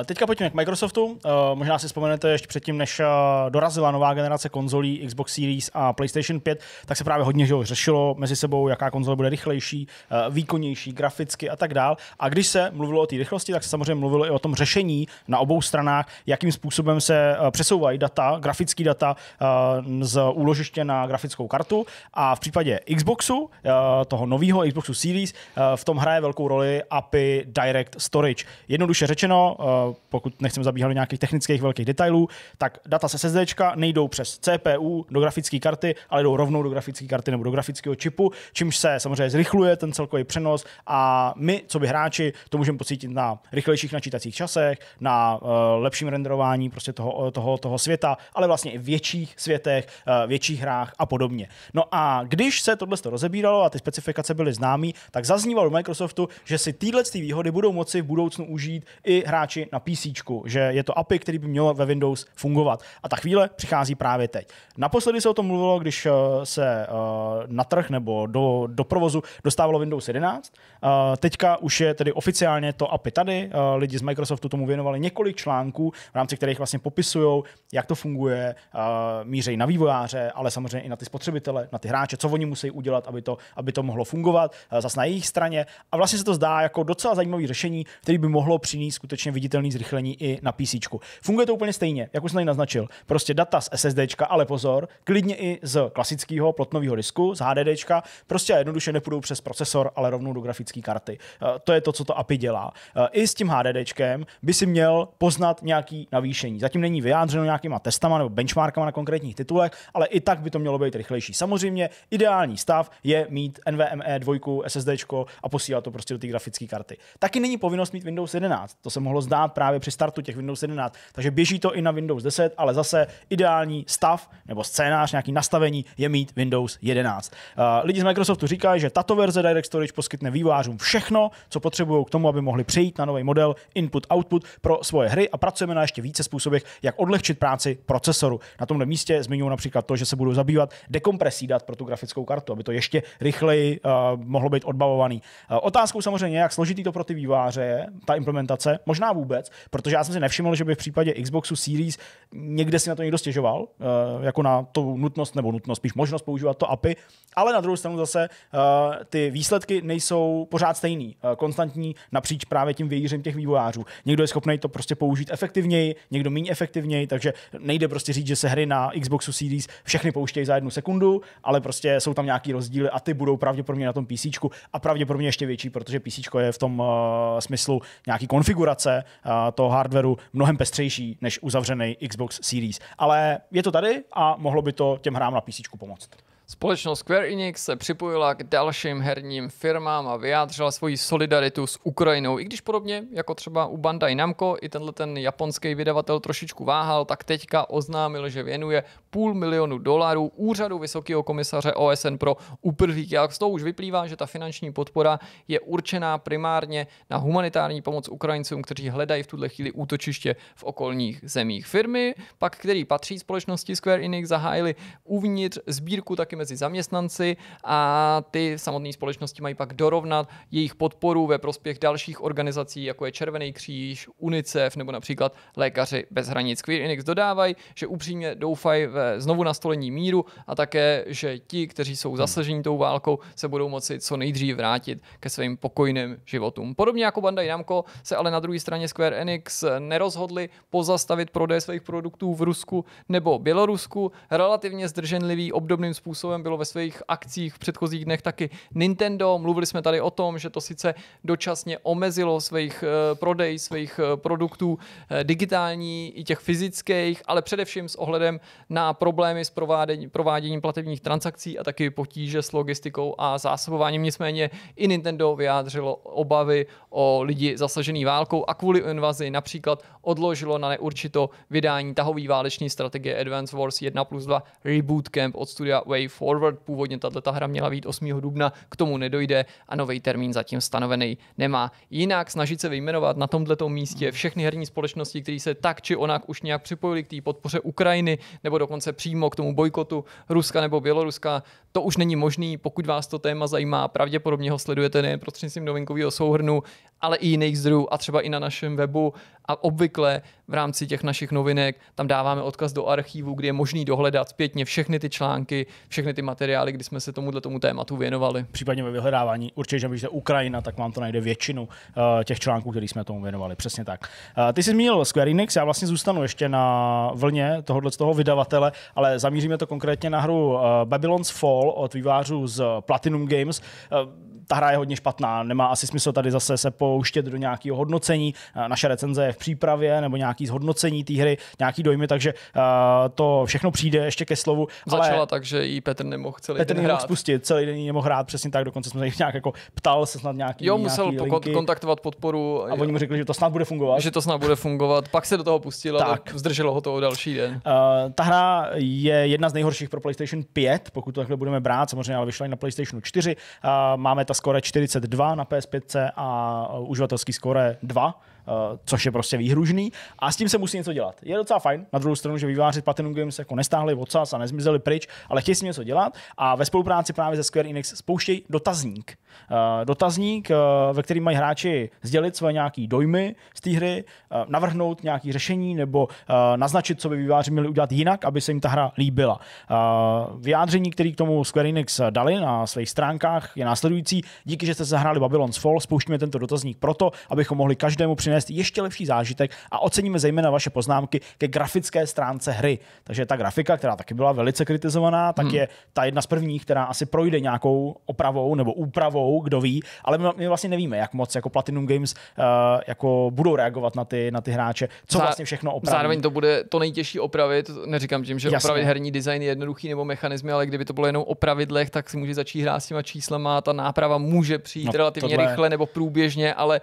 B: Eh, teďka pojďme k Microsoftu. Eh, možná si vzpomenete ještě předtím, než eh, dorazila nová generace konzolí Xbox Series a PlayStation 5, tak se právě hodně řešilo mezi sebou, jaká konzole bude rychlejší, výkonnější, graficky a tak dál. A když se mluvilo o té rychlosti, tak se samozřejmě mluvilo i o tom řešení na obou stranách, jakým způsobem se přesouvají data, grafické data z úložiště na grafickou kartu. A v případě Xboxu, toho nového Xboxu Series, v tom hraje velkou roli API Direct Storage. Jednoduše řečeno, řečeno, eh, pokud nechceme zabíhat do nějakých technických velkých detailů, tak data se SSD nejdou přes CPU do grafické karty, ale jdou rovnou do grafické karty nebo do grafického čipu, čímž se samozřejmě zrychluje ten celkový přenos a my, co by hráči, to můžeme pocítit na rychlejších načítacích časech, na eh, lepším renderování prostě toho, eh, toho, toho světa, ale vlastně i větších světech, větších hrách a podobně. No a když se tohle rozebíralo a ty specifikace byly známé, tak zazníval do Microsoftu, že si tyhle výhody budou moci v budoucnu užít i hráči na PC, že je to API, který by mělo ve Windows fungovat. A ta chvíle přichází právě teď. Naposledy se o tom mluvilo, když eh, se eh, na trh nebo do, do provozu dostávalo Windows 11. Eh, teďka už je tedy oficiálně to API tady. Lidi z Microsoftu tomu věnovali několik článků, v rámci kterých vlastně popisují, jak to funguje, mířejí na vývojáře, ale samozřejmě i na ty spotřebitele, na ty hráče, co oni musí udělat, aby to, aby to mohlo fungovat, zase na jejich straně. A vlastně se to zdá jako docela zajímavý řešení, který by mohlo přinést skutečně viditelné zrychlení i na PC. Funguje to úplně stejně, jak už jsem tady naznačil. Prostě data z SSD, ale pozor, klidně i z klasického plotnového disku, z HDD, prostě jednoduše nepůjdou přes procesor, ale rovnou do grafické karty. Eh, to je to, co to API dělá. Eh, I s tím HDD by si měl poznat nějaký navýšení. Zatím není vyjádřeno nějakýma testama nebo benchmarkama na konkrétních titulech, ale i tak by to mělo být rychlejší. Samozřejmě ideální stav je mít NVMe 2, SSD a posílat to prostě do té grafické karty. Taky není povinnost mít Windows 11, to jsem mohlo zdát právě při startu těch Windows 11. Takže běží to i na Windows 10, ale zase ideální stav nebo scénář, nějaký nastavení je mít Windows 11. Eh, lidi z Microsoftu říkají, že tato verze Direct Storage poskytne vývářům všechno, co potřebují k tomu, aby mohli přejít na nový model input-output pro svoje hry a pracujeme na ještě více způsobech, jak odlehčit práci procesoru. Na tomto místě zmiňují například to, že se budou zabývat dekompresí dat pro tu grafickou kartu, aby to ještě rychleji uh, mohlo být odbavovaný. Uh, otázkou samozřejmě jak složitý to pro ty výváře je, ta implementace. Možná vůbec, protože já jsem si nevšiml, že by v případě Xboxu Series někde si na to někdo stěžoval, eh, jako na tu nutnost nebo nutnost, spíš možnost používat to API, ale na druhou stranu zase eh, ty výsledky nejsou pořád stejný, eh, konstantní napříč právě tím vějířem těch vývojářů. Někdo je schopný to prostě použít efektivněji, někdo méně efektivněji, takže nejde prostě říct, že se hry na Xboxu Series všechny pouštějí za jednu sekundu, ale prostě jsou tam nějaký rozdíly a ty budou pravděpodobně na tom PC a pravděpodobně ještě větší, protože PC je v tom uh, smyslu nějaký konfigurace generace toho hardwareu mnohem pestřejší než uzavřený Xbox Series. Ale je to tady a mohlo by to těm hrám na PC pomoct.
A: Společnost Square Enix se připojila k dalším herním firmám a vyjádřila svoji solidaritu s Ukrajinou. I když podobně jako třeba u Bandai Namco, i tenhle ten japonský vydavatel trošičku váhal, tak teďka oznámil, že věnuje půl milionu dolarů úřadu Vysokého komisaře OSN pro uprchlíky. A z toho už vyplývá, že ta finanční podpora je určená primárně na humanitární pomoc Ukrajincům, kteří hledají v tuhle chvíli útočiště v okolních zemích. Firmy, pak který patří společnosti Square Enix, zahájili uvnitř sbírku taky mezi zaměstnanci a ty samotné společnosti mají pak dorovnat jejich podporu ve prospěch dalších organizací, jako je Červený kříž, UNICEF nebo například Lékaři bez hranic. Queer Index dodávají, že upřímně doufají ve znovu nastolení míru a také, že ti, kteří jsou zasaženi tou válkou, se budou moci co nejdřív vrátit ke svým pokojným životům. Podobně jako Bandai Namco se ale na druhé straně Square Enix nerozhodli pozastavit prodej svých produktů v Rusku nebo Bělorusku. Relativně zdrženlivý obdobným způsobem způsobem bylo ve svých akcích v předchozích dnech taky Nintendo. Mluvili jsme tady o tom, že to sice dočasně omezilo svých eh, prodej, svých eh, produktů eh, digitální i těch fyzických, ale především s ohledem na problémy s provádění, prováděním platebních transakcí a taky potíže s logistikou a zásobováním. Nicméně i Nintendo vyjádřilo obavy o lidi zasažený válkou a kvůli invazi například odložilo na neurčito vydání tahový váleční strategie Advance Wars 1 plus 2 Reboot Camp od studia Wave Forward. Původně tato hra měla být 8. dubna, k tomu nedojde a nový termín zatím stanovený nemá. Jinak snažit se vyjmenovat na tomto místě všechny herní společnosti, které se tak či onak už nějak připojili k té podpoře Ukrajiny nebo dokonce přímo k tomu bojkotu Ruska nebo Běloruska, to už není možný. Pokud vás to téma zajímá, pravděpodobně ho sledujete nejen prostřednictvím novinkového souhrnu, ale i jiných zdrojů a třeba i na našem webu. A obvykle v rámci těch našich novinek tam dáváme odkaz do archivu, kde je možný dohledat zpětně všechny ty články, všechny všechny ty materiály,
B: kdy jsme se tomuhle tomu tématu věnovali. Případně ve vyhledávání. Určitě, že když je Ukrajina, tak vám to najde většinu uh, těch článků, který jsme tomu věnovali. Přesně tak. Uh, ty jsi zmínil Square Enix, já vlastně zůstanu ještě na vlně tohohle z toho vydavatele, ale zamíříme to konkrétně na hru uh, Babylon's Fall od vývářů z Platinum Games. Uh, ta hra je hodně špatná, nemá asi smysl tady zase se pouštět do nějakého hodnocení, eh, naše recenze je v přípravě nebo nějaký zhodnocení té hry, nějaký dojmy, takže eh, to všechno přijde ještě ke slovu. Ale Začala
A: tak, že i Petr nemohl celý Petr den nemohl hrát.
B: spustit, celý den nemohl hrát, přesně tak, dokonce jsme se nějak jako ptal se snad nějaký Jo, musel nějaký linky,
A: kontaktovat podporu. A oni mu řekli, že to
B: snad bude fungovat. Že
A: to snad bude fungovat, pak se do toho pustil, tak. ale zdrželo ho to o další den.
B: Uh, ta hra je jedna z nejhorších pro PlayStation 5, pokud to takhle budeme brát, samozřejmě, ale vyšla i na PlayStation 4. Uh, máme ta skore 42 na PS5 a e, uživatelský skore 2, e, což je prostě výhružný. A s tím se musí něco dělat. Je docela fajn, na druhou stranu, že výváři Platinum Games jako nestáhli odsaz a nezmizeli pryč, ale chtějí s něco dělat a ve spolupráci právě se Square Enix spouštějí dotazník, Eh, dotazník, eh, ve kterém mají hráči sdělit své nějaké dojmy z té hry, eh, navrhnout nějaké řešení nebo naznačit, co by výváři měli udělat jinak, aby se jim ta hra líbila. Vyjádření, který k tomu Square Enix dali na svých stránkách, je následující. Díky, že jste zahráli Babylon's Fall, spouštíme tento dotazník proto, abychom mohli každému přinést ještě lepší zážitek a oceníme zejména vaše poznámky ke grafické stránce hry. Takže ta grafika, která taky byla velice kritizovaná, tak hmm. je ta jedna z prvních, která asi projde nějakou opravou nebo úpravou nějakou, kdo ví, ale my, my vlastně nevíme, jak moc jako Platinum Games uh, jako budou reagovat na ty, na ty hráče, co Zá, vlastně všechno opraví. Zároveň to
A: bude to nejtěžší opravit, neříkám tím, že Jasně. opravit herní design je jednoduchý nebo mechanizmy, ale kdyby to bylo jenom o pravidlech, tak si může začít hrát s těma číslema a ta náprava může přijít no, relativně tohle... rychle nebo průběžně, ale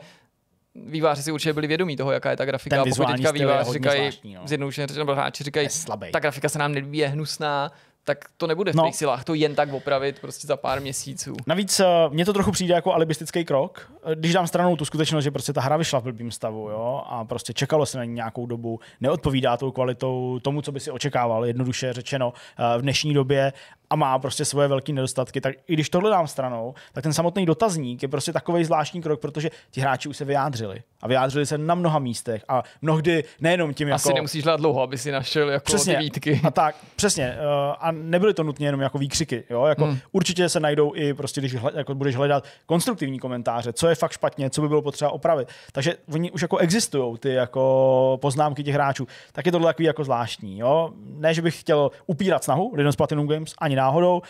A: výváři si určitě byli vědomí toho, jaká je ta grafika. Ten a pokud teďka výváři říkají, no. zjednoušeně řečeno, hráči říkají, ta grafika se nám nelíbí, je hnusná, tak to nebude v no. silách to jen tak opravit prostě za pár měsíců.
B: Navíc eh, mě to trochu přijde jako alibistický krok, eh, když dám stranou tu skutečnost, že prostě ta hra vyšla v blbým stavu jo, a prostě čekalo se na ní nějakou dobu, neodpovídá tou kvalitou tomu, co by si očekával, jednoduše řečeno, eh, v dnešní době a má prostě svoje velké nedostatky, tak i když tohle dám stranou, tak ten samotný dotazník je prostě takový zvláštní krok, protože ti hráči už se vyjádřili a vyjádřili se na mnoha místech a mnohdy nejenom tím, Asi jako... Asi nemusíš
A: dát dlouho, aby si našel jako přesně,
B: A tak, přesně. A nebyly to nutně jenom jako výkřiky. Jo? Jako hmm. Určitě se najdou i prostě, když hled, jako budeš hledat konstruktivní komentáře, co je fakt špatně, co by bylo potřeba opravit. Takže oni už jako existují, ty jako poznámky těch hráčů. Tak je to takový jako zvláštní. Jo? Ne, že bych chtěl upírat snahu lidem z Platinum Games, ani náhodou,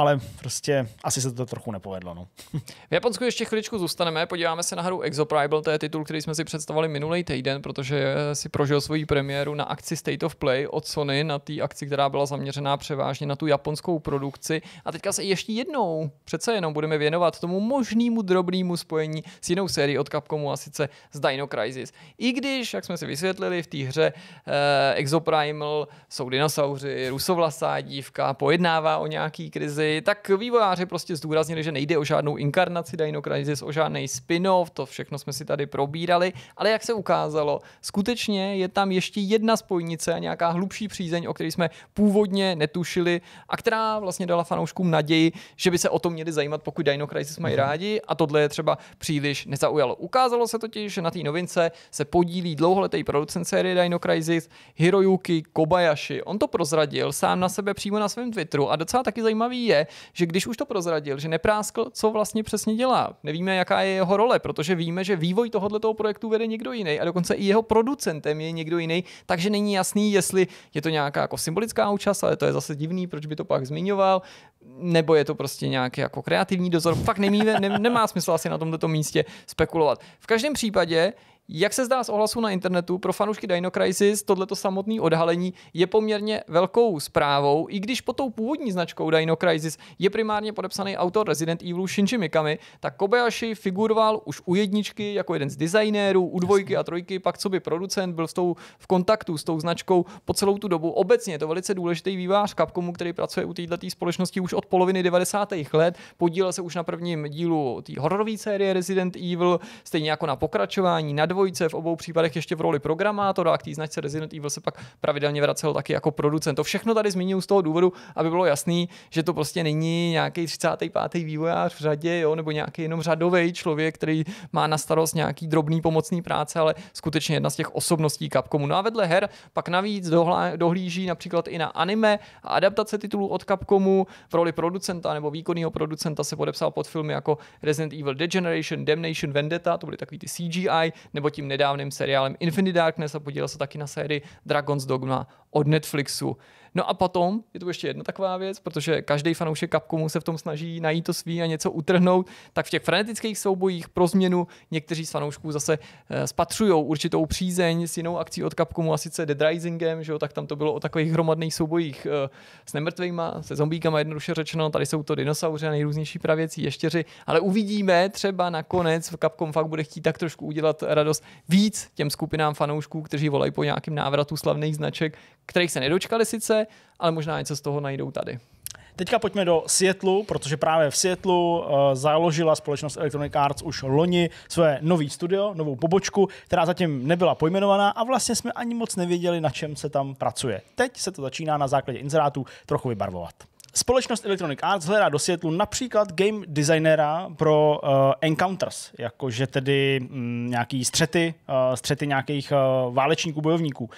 B: ale prostě asi se to trochu nepovedlo. No.
A: V Japonsku ještě chviličku zůstaneme, podíváme se na hru Exoprimal, to je titul, který jsme si představovali minulý týden, protože si prožil svoji premiéru na akci State of Play od Sony, na té akci, která byla zaměřená převážně na tu japonskou produkci. A teďka se ještě jednou přece jenom budeme věnovat tomu možnému drobnému spojení s jinou sérií od Capcomu a sice z Dino Crisis. I když, jak jsme si vysvětlili, v té hře eh, Exoprimal jsou dinosauři, rusovlasá dívka, pojednává o nějaký krizi, tak vývojáři prostě zdůraznili, že nejde o žádnou inkarnaci Dino Crisis, o žádný spin-off, to všechno jsme si tady probírali, ale jak se ukázalo, skutečně je tam ještě jedna spojnice a nějaká hlubší přízeň, o které jsme původně netušili a která vlastně dala fanouškům naději, že by se o to měli zajímat, pokud Dino Crisis mají mhm. rádi a tohle je třeba příliš nezaujalo. Ukázalo se totiž, že na té novince se podílí dlouholetý producent série Dino Crisis Hiroyuki Kobayashi. On to prozradil sám na sebe přímo na svém Twitteru a docela taky zajímavý je, že když už to prozradil, že nepráskl, co vlastně přesně dělá. Nevíme, jaká je jeho role, protože víme, že vývoj tohoto projektu vede někdo jiný a dokonce i jeho producentem je někdo jiný, takže není jasný, jestli je to nějaká jako symbolická účast, ale to je zase divný, proč by to pak zmiňoval, nebo je to prostě nějaký jako kreativní dozor. Fakt nemíme, ne, nemá smysl asi na tomto místě spekulovat. V každém případě jak se zdá z ohlasu na internetu, pro fanoušky Dino Crisis tohleto samotné odhalení je poměrně velkou zprávou, i když pod tou původní značkou Dino Crisis je primárně podepsaný autor Resident Evil Shinji Mikami, tak Kobayashi figuroval už u jedničky jako jeden z designérů, u dvojky a trojky, pak co by producent, byl s tou v kontaktu s tou značkou po celou tu dobu. Obecně je to velice důležitý vývář Capcomu, který pracuje u této společnosti už od poloviny 90. let, podílel se už na prvním dílu té hororové série Resident Evil, stejně jako na pokračování, na dvoj dvojice, v obou případech ještě v roli programátora a k té značce Resident Evil se pak pravidelně vracel taky jako producent. To všechno tady zmínil z toho důvodu, aby bylo jasný, že to prostě není nějaký 35. vývojář v řadě, jo, nebo nějaký jenom řadový člověk, který má na starost nějaký drobný pomocný práce, ale skutečně jedna z těch osobností Capcomu. No a vedle her pak navíc dohlá, dohlíží například i na anime a adaptace titulů od Capcomu v roli producenta nebo výkonného producenta se podepsal pod filmy jako Resident Evil Degeneration, Damnation Vendetta, to byly takový ty CGI, nebo tím nedávným seriálem Infinity Darkness a podílel se taky na sérii Dragon's Dogma od Netflixu. No a potom je to ještě jedna taková věc, protože každý fanoušek Capcomu se v tom snaží najít to svý a něco utrhnout, tak v těch frenetických soubojích pro změnu někteří z fanoušků zase eh, spatřují určitou přízeň s jinou akcí od Capcomu a sice Dead Risingem, že jo, tak tam to bylo o takových hromadných soubojích eh, s nemrtvýma, se zombíkama jednoduše řečeno, tady jsou to dinosauři a nejrůznější pravěcí ještěři, ale uvidíme třeba nakonec, Capcom fakt bude chtít tak trošku udělat radost víc těm skupinám fanoušků, kteří volají po nějakém návratu slavných značek, kterých se nedočkali sice, ale možná něco z toho najdou tady.
B: Teďka pojďme do Seattleu, protože právě v Seattlu uh, eh, založila společnost Electronic Arts už loni své nový studio, novou pobočku, která zatím nebyla pojmenovaná a vlastně jsme ani moc nevěděli, na čem se tam pracuje. Teď se to začíná na základě inzerátů trochu vybarvovat. Společnost Electronic Arts hledá do světlu například game designera pro uh, encounters, jakože tedy mm, nějaký střety, uh, střety nějakých uh, válečníků, bojovníků. Uh,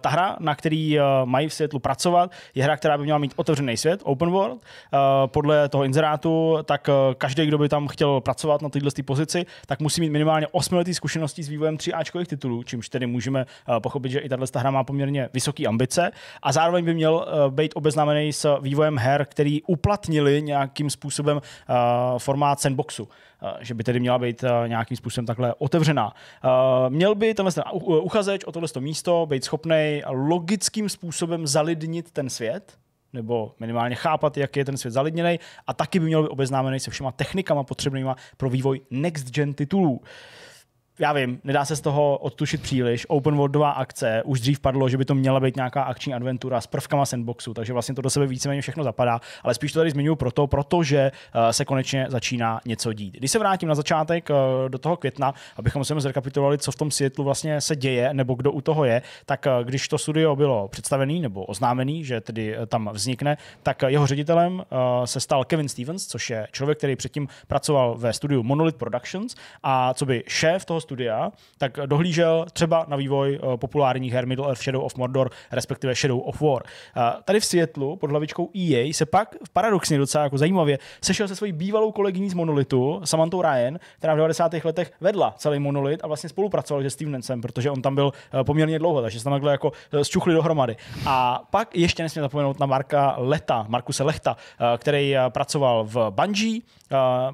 B: ta hra, na který uh, mají v světlu pracovat, je hra, která by měla mít otevřený svět, open world. Uh, podle toho inzerátu, tak uh, každý, kdo by tam chtěl pracovat na této pozici, tak musí mít minimálně 8 letý zkušeností s vývojem 3Ačkových titulů, čímž tedy můžeme uh, pochopit, že i tato hra má poměrně vysoké ambice a zároveň by měl uh, být obeznámený s vývojem her her, který uplatnili nějakým způsobem uh, formát sandboxu eh, že by tedy měla být eh, nějakým způsobem takhle otevřená. Měl by tenhle ten uchazeč o tohle místo být schopný logickým způsobem zalidnit ten svět, nebo minimálně chápat, jak je ten svět zalidněný, a taky by měl být obeznámený se všema technikama potřebnýma pro vývoj next-gen titulů. Uh, já vím, nedá se z toho odtušit příliš. Open worldová akce, už dřív padlo, že by to měla být nějaká akční adventura s prvkama sandboxu, takže vlastně to do sebe víceméně všechno zapadá, ale spíš to tady zmiňuji proto, protože eh, se konečně začíná něco dít. Když se vrátím na začátek eh, do toho května, abychom se zrekapitulovali, co v tom světlu vlastně se děje nebo kdo u toho je, tak eh, když to studio bylo představený nebo oznámený, že tedy tam vznikne, tak jeho ředitelem se stal Kevin Stevens, což je člověk, který předtím pracoval ve studiu Monolith Productions a co by šéf toho studia, tak dohlížel třeba na vývoj eh, populárních her Middle Earth Shadow of Mordor, respektive Shadow of War. Tady v světlu pod hlavičkou EA se pak paradoxně docela jako zajímavě sešel se svojí bývalou kolegyní z Monolitu, Samantou Ryan, která v 90. letech vedla celý Monolit a vlastně spolupracoval se Stevensem, protože on tam byl eh, poměrně dlouho, takže se tam takhle jako eh, zčuchli dohromady. A pak ještě nesmím zapomenout na Marka Leta, Markuse Lechta, který pracoval v Bungie,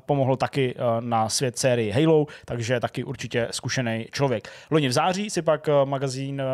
B: pomohl taky na svět sérii Halo, takže taky určitě zkušený člověk. Loni v září si pak eh, magazín eh,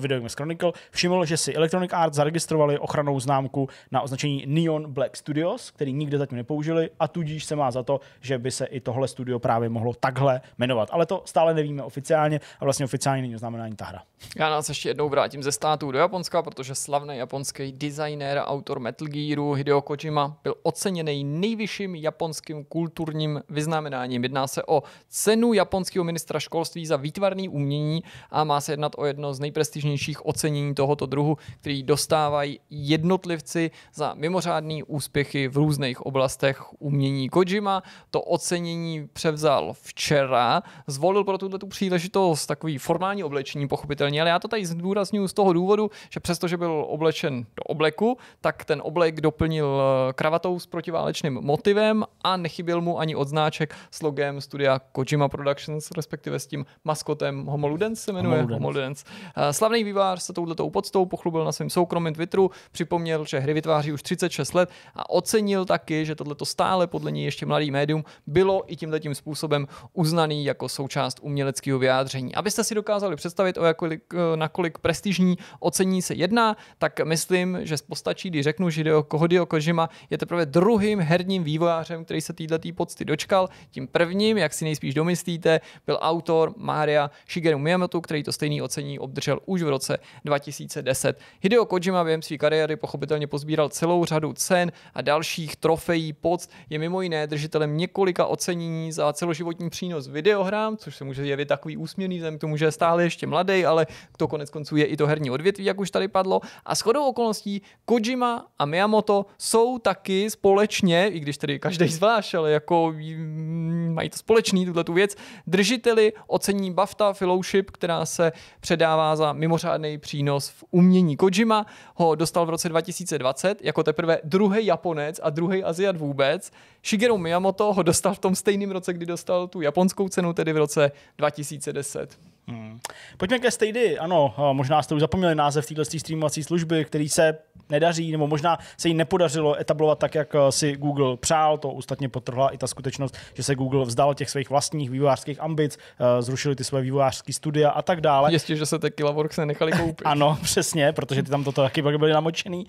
B: Video Games Chronicle všiml, že si Electronic Arts zaregistrovali ochranou známku na označení Neon Black Studios, který nikde zatím nepoužili a tudíž se má za to, že by se i tohle studio právě mohlo takhle jmenovat. Ale to stále nevíme oficiálně a vlastně oficiálně není oznámená ani ta hra.
A: Já nás ještě jednou vrátím ze států do Japonska, protože slavný japonský designér autor Metal Gearu Hideo Kojima byl oceněný nejvyšším japonským kulturním vyznamenáním. Jedná se o cenu japonského ministra ministra školství za výtvarný umění a má se jednat o jedno z nejprestižnějších ocenění tohoto druhu, který dostávají jednotlivci za mimořádný úspěchy v různých oblastech umění. Kojima to ocenění převzal včera, zvolil pro tuto tu příležitost takový formální oblečení, pochopitelně, ale já to tady zdůraznuju z toho důvodu, že přestože byl oblečen do obleku, tak ten oblek doplnil eh, kravatou s protiválečným motivem a nechyběl mu ani odznáček s logem studia Kojima Productions, respektive respektive s tím maskotem Homoludens se jmenuje. Homoludens. Homoludens. Eh, slavný vývář se touhletou podstou pochlubil na svém soukromém Twitteru, připomněl, že hry vytváří už 36 let a ocenil taky, že tohleto stále podle něj ještě mladý médium bylo i tím způsobem uznaný jako součást uměleckého vyjádření. Abyste si dokázali představit, o jakolik, eh, nakolik prestižní ocení se jedná, tak myslím, že postačí, když řeknu, že Hideo Kojima je teprve druhým herním vývojářem, který se této pocty dočkal. Tím prvním, jak si nejspíš domyslíte, byl autor Maria Shigeru Miyamoto, který to stejný ocení obdržel už v roce 2010. Hideo Kojima během své kariéry pochopitelně pozbíral celou řadu cen a dalších trofejí poc. Je mimo jiné držitelem několika ocenění za celoživotní přínos videohrám, což se může jevit takový úsměvný zem, k tomu, že je stále ještě mladý, ale to konec konců je i to herní odvětví, jak už tady padlo. A shodou okolností Kojima a Miyamoto jsou taky společně, i když tedy každý zvlášť, ale jako mm, mají to společný tuhle tu věc, držitel nevěděli, ocení BAFTA Fellowship, která se předává za mimořádný přínos v umění. Kojima ho dostal v roce 2020 jako teprve druhý Japonec a druhý Aziat vůbec. Shigeru Miyamoto ho dostal v tom stejném roce, kdy dostal tu japonskou cenu, tedy v roce 2010.
B: Hmm. Pojďme ke Stady. Ano, možná jste už zapomněli název této streamovací služby, který se nedaří, nebo možná se jí nepodařilo etablovat tak, jak eh, si Google přál. To ostatně potrhla i ta skutečnost, že se Google vzdal těch svých vlastních vývojářských ambic, eh, zrušili ty své vývojářské studia a tak dále. Ještě, že se taky Works nechali koupit. ano, přesně, protože ty tam toto taky byly namočený.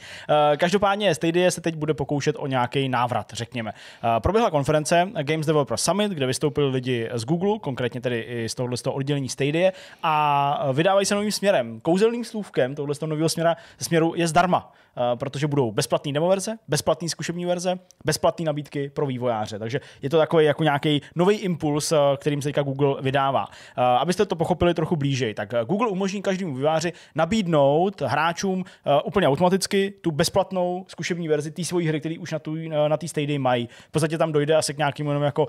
B: Eh, každopádně Stady se teď bude pokoušet o nějaký návrat, řekněme. Proběhla konference Games Developer Summit, kde vystoupili lidi z Google, konkrétně tedy i z tohohle z toho oddělení Stadia série a vydávají se novým směrem. Kouzelným slůvkem tohle nového směra, směru je zdarma. Eh, protože budou bezplatné demo verze, bezplatné zkušební verze, bezplatné nabídky pro vývojáře. Takže je to takový jako nějaký nový impuls, eh, kterým se teďka Google vydává. Eh, abyste to pochopili trochu blíže, tak Google umožní každému vývojáři nabídnout hráčům úplně automaticky tu bezplatnou zkušební verzi té svojí hry, který už na té na Stadia mají. V podstatě tam dojde asi k nějakému jenom jako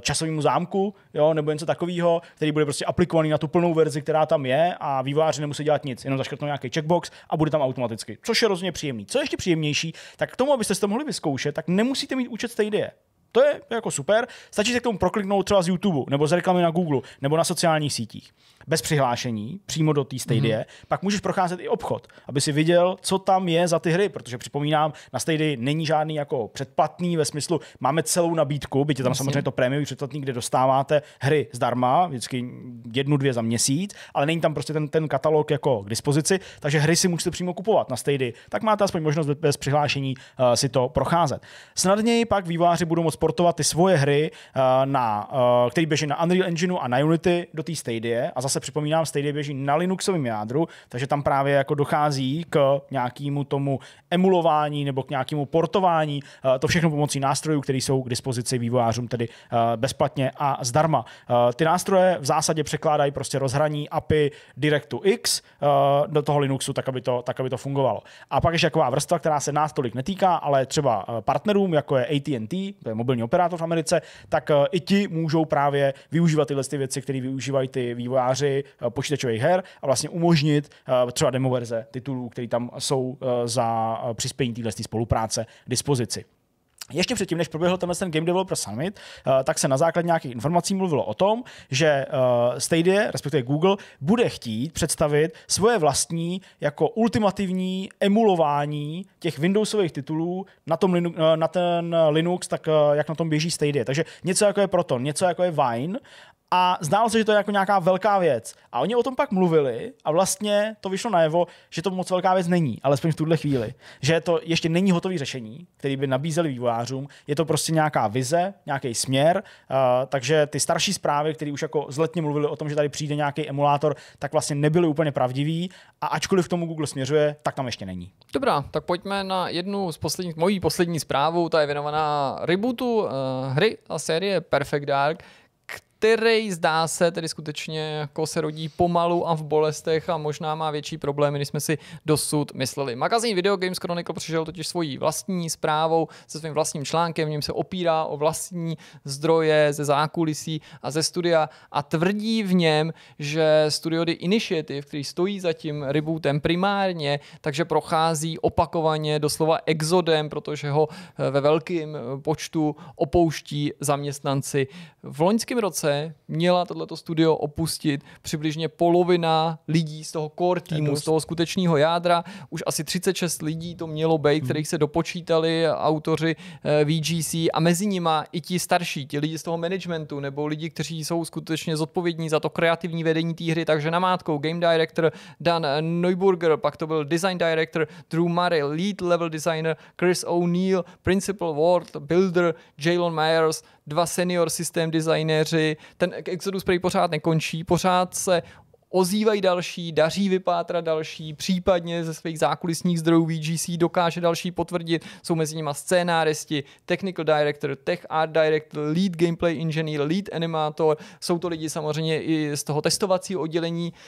B: časovému zámku, jo, nebo něco takového, který bude prostě aplikovaný na tu plnou verzi, která tam je a vývojáři nemusí dělat nic, jenom zaškrtnou nějaký checkbox a bude tam automaticky. Což je rozhodně příjemný příjemný. Co je ještě příjemnější, tak k tomu, abyste si to mohli vyzkoušet, tak nemusíte mít účet Stadia. To je jako super. Stačí se k tomu prokliknout třeba z YouTube, nebo z reklamy na Google, nebo na sociálních sítích bez přihlášení přímo do té mhm. Stadie, mm-hmm. pak můžeš procházet i obchod, aby si viděl, co tam je za ty hry, protože připomínám, na Stadii není žádný jako předplatný ve smyslu, máme celou nabídku, byť je tam Myslím. samozřejmě to prémiový předplatný, kde dostáváte hry zdarma, vždycky jednu, dvě za měsíc, ale není tam prostě ten, ten katalog jako k dispozici, takže hry si můžete přímo kupovat na Stadii, tak máte aspoň možnost bez přihlášení uh, si to procházet. Snadněji pak výváři budou moct portovat ty svoje hry, uh, na, uh, který běží na Unreal Engineu a na Unity do té Stadie a zase zase připomínám, Stadia běží na Linuxovém jádru, takže tam právě jako dochází k nějakému tomu emulování nebo k nějakému portování. Eh, to všechno pomocí nástrojů, které jsou k dispozici vývojářům tedy eh, bezplatně a zdarma. Eh, ty nástroje v zásadě překládají prostě rozhraní API DirectX do toho Linuxu, tak aby to, tak aby to fungovalo. A pak ještě taková vrstva, která se nás tolik netýká, ale třeba partnerům, jako je AT&T, to je mobilní operátor v Americe, tak i ti můžou právě využívat tyhle ty věci, které využívají ty vývojáři vývojáři eh, počítačových her a vlastně umožnit eh, třeba demoverze titulů, které tam jsou eh, za přispění téhle spolupráce k dispozici. Ještě předtím, než proběhl tenhle ten Game Developer Summit, tak se na základ nějakých informací mluvilo o tom, že Stadia, respektive Google, bude chtít představit svoje vlastní jako ultimativní emulování těch Windowsových titulů na, tom, na ten Linux, tak jak na tom běží Stadia. Takže něco jako je Proton, něco jako je Vine a zdálo se, že to je jako nějaká velká věc. A oni o tom pak mluvili a vlastně to vyšlo najevo, že to moc velká věc není, alespoň v tuhle chvíli. Že to ještě není hotové řešení, který by nabízeli vývojářům. Je to prostě nějaká vize, nějaký směr, uh, takže ty starší zprávy, které už jako zletně mluvili o tom, že tady přijde nějaký emulátor, tak vlastně nebyly úplně pravdivý a ačkoliv k tomu Google směřuje, tak tam ještě není.
A: Dobrá, tak pojďme na jednu z posledních, mojí poslední zprávu, ta je věnovaná rebootu uh, hry a série Perfect Dark, který zdá se tedy skutečně jako se rodí pomalu a v bolestech a možná má větší problémy, než jsme si dosud mysleli. Magazín Video Games Chronicle přišel totiž svojí vlastní zprávou se svým vlastním článkem, v něm se opírá o vlastní zdroje ze zákulisí a ze studia a tvrdí v něm, že Studio The Initiative, který stojí za tím rebootem primárně, takže prochází opakovaně doslova exodem, protože ho eh, ve velkém eh, počtu opouští zaměstnanci. V loňském roce roce měla tohleto studio opustit přibližně polovina lidí z toho core týmu, z toho skutečného jádra. Už asi 36 lidí to mělo být, hmm. kterých se dopočítali autoři eh, VGC a mezi nima i ti starší, ti lidi z toho managementu nebo lidi, kteří jsou skutečně zodpovědní za to kreativní vedení té hry, takže namátkou game director Dan Neuburger, pak to byl design director Drew Murray, lead level designer Chris O'Neill, principal world builder Jalen Myers, dva senior systém designéři, ten e- Exodus Prey pořád nekončí, pořád se ozývají další, daří vypátrat další, případně ze svých zákulisních zdrojů VGC dokáže další potvrdit. Jsou mezi nimi scénáristi, technical director, tech art director, lead gameplay engineer, lead animator Jsou to lidi samozřejmě i z toho testovacího oddělení. Uh,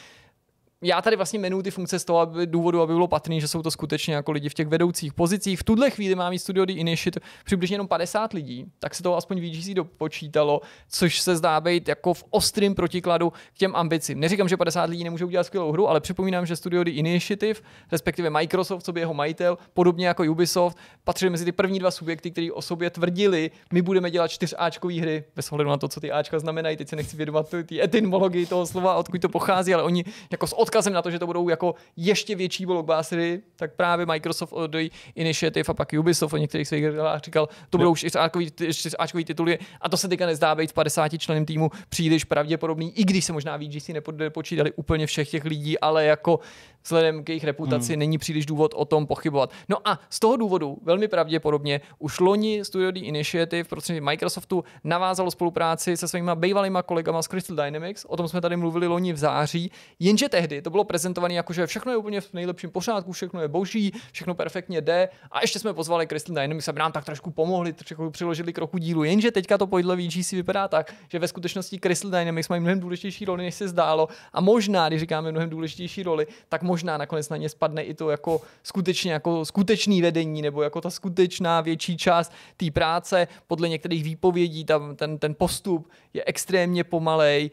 A: já tady vlastně jmenuji ty funkce z toho aby, důvodu, aby bylo patrný, že jsou to skutečně jako lidi v těch vedoucích pozicích. V tuhle chvíli má mít Studio The Initiate přibližně jenom 50 lidí, tak se to aspoň VGC dopočítalo, což se zdá být jako v ostrém protikladu k těm ambicím. Neříkám, že 50 lidí nemůže udělat skvělou hru, ale připomínám, že Studio The Initiative, respektive Microsoft, co by jeho majitel, podobně jako Ubisoft, patří mezi ty první dva subjekty, které o sobě tvrdili, my budeme dělat 4 hry, bez ohledu na to, co ty Ačka znamenají. Teď se nechci vědomat ty etymologii toho slova, odkud to pochází, ale oni jako z odkazem na to, že to budou jako ještě větší blockbustery, tak právě Microsoft od Initiative a pak Ubisoft o některých svých hrách říkal, to budou 4Ačkový tituly a to se teďka nezdá být v 50 členem týmu příliš pravděpodobný, i když se možná VGC nepočítali úplně všech těch lidí, ale jako vzhledem k jejich reputaci hmm. není příliš důvod o tom pochybovat. No a z toho důvodu velmi pravděpodobně už loni Studio The Initiative prostřednictvím Microsoftu navázalo spolupráci se svými bývalýma kolegama z Crystal Dynamics, o tom jsme tady mluvili loni v září, jenže tehdy to bylo prezentované jako, že všechno je úplně v nejlepším pořádku, všechno je boží, všechno perfektně jde. A ještě jsme pozvali Crystal Dynamics, aby nám tak trošku pomohli, trošku přiložili k dílu. Jenže teďka to podle VGC vypadá tak, že ve skutečnosti Crystal Dynamics mají mnohem důležitější roli, než se zdálo. A možná, když říkáme mnohem důležitější roli, tak možná nakonec na ně spadne i to jako skutečně jako skutečný vedení nebo jako ta skutečná větší část té práce. Podle některých výpovědí tam ten, ten postup je extrémně pomalej,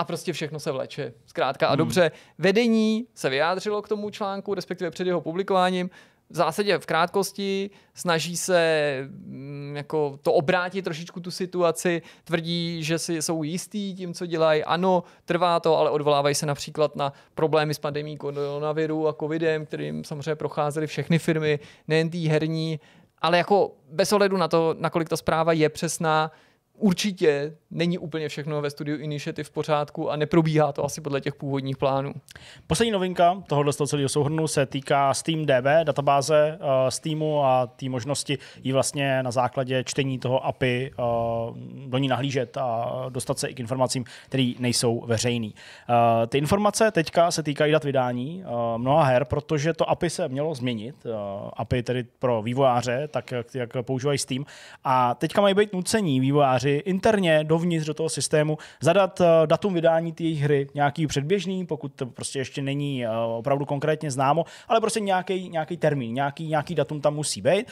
A: a prostě všechno se vleče. Zkrátka a hmm. dobře, vedení se vyjádřilo k tomu článku, respektive před jeho publikováním, v zásadě v krátkosti snaží se mm, jako to obrátit trošičku tu situaci, tvrdí, že si jsou jistý tím, co dělají. Ano, trvá to, ale odvolávají se například na problémy s pandemí koronaviru a covidem, kterým samozřejmě procházely všechny firmy, nejen ty herní, ale jako bez ohledu na to, nakolik ta zpráva je přesná, určitě není úplně všechno ve studiu Initiative
B: v pořádku a neprobíhá to asi podle těch původních plánů. Poslední novinka tohohle toho celého souhrnu se týká Steam DB, databáze uh, Steamu a té možnosti ji vlastně na základě čtení toho API uh, eh, do ní nahlížet a dostat se i k informacím, které nejsou veřejné. Uh, eh, ty informace teďka se týkají dat vydání uh, mnoha her, protože to API se mělo změnit. Uh, API tedy pro vývojáře, tak jak, jak používají Steam. A teďka mají být nucení vývojáři hry interně dovnitř do toho systému, zadat eh, datum vydání té hry, nějaký předběžný, pokud to prostě ještě není eh, opravdu konkrétně známo, ale prostě nějaký, nějaký termín, nějaký, nějaký datum tam musí být. Eh,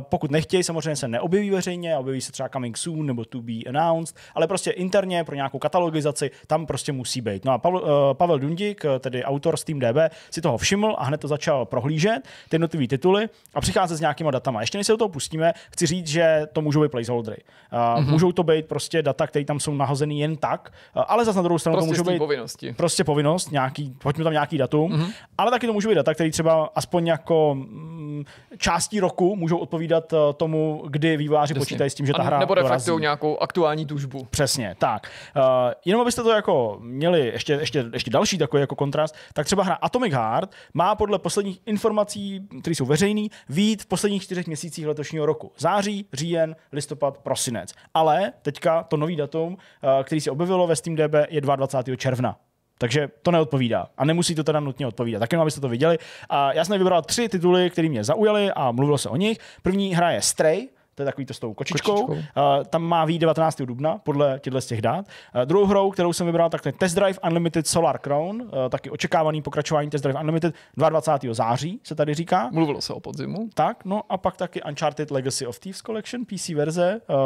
B: pokud nechtějí, samozřejmě se neobjeví veřejně, objeví se třeba coming soon nebo to be announced, ale prostě interně pro nějakou katalogizaci tam prostě musí být. No a Pavel, Pavel Dundík, tedy autor Steam DB, si toho všiml a hned to začal prohlížet, ty jednotlivé tituly a přichází s nějakýma datama. Ještě než se do toho pustíme, chci říct, že to můžou být placeholdery. Uh, mm-hmm. Můžou to být prostě data, které tam jsou nahozeny jen tak, ale zase na druhou stranu prostě to můžou být povinnosti. prostě povinnost, nějaký, pojďme tam nějaký datum, mm-hmm. ale taky to můžou být data, které třeba aspoň jako mm, částí roku můžou odpovídat eh, tomu, kdy výváři počítají s tím, že ta hra Nebo reflektují nějakou aktuální tužbu. Přesně, tak. Uh, jenom abyste to jako měli ještě, ještě, ještě další takový jako kontrast, tak třeba hra Atomic Heart má podle posledních informací, které jsou veřejné, vít v posledních čtyřech měsících letošního roku. Září, říjen, listopad, prosinec. Ale teďka to nový datum, eh, který se objevilo ve SteamDB, je 22. června. Takže to neodpovídá. A nemusí to teda nutně odpovídat. Tak jenom abyste to viděli. A já jsem vybral tři tituly, které mě zaujaly a mluvilo se o nich. První hra je Stray, to je takový to s tou kočičkou. kočičkou. Uh, tam má výjít 19. dubna, podle těchto z těch dát. Uh, druhou hrou, kterou jsem vybral, tak to je Test Drive Unlimited Solar Crown, uh, taky očekávaný pokračování Test Drive Unlimited 22. září, se tady říká. Mluvilo se o podzimu. Tak, no a pak taky Uncharted Legacy of Thieves Collection, PC verze, uh,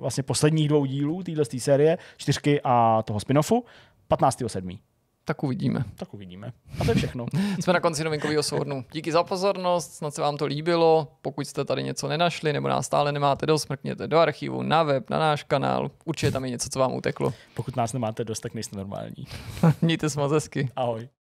B: vlastně posledních dvou dílů téhle série, čtyřky a toho spin-offu, 7. Tak uvidíme. Tak uvidíme. A to je všechno.
A: Jsme na konci novinkového souhrnu. Díky za pozornost, snad se vám to líbilo. Pokud jste tady něco nenašli nebo nás stále nemáte dost, mrkněte do archivu, na web, na náš kanál. Určitě tam je něco, co vám uteklo. Pokud nás nemáte dost,
B: tak nejste normální. Mějte se moc hezky. Ahoj.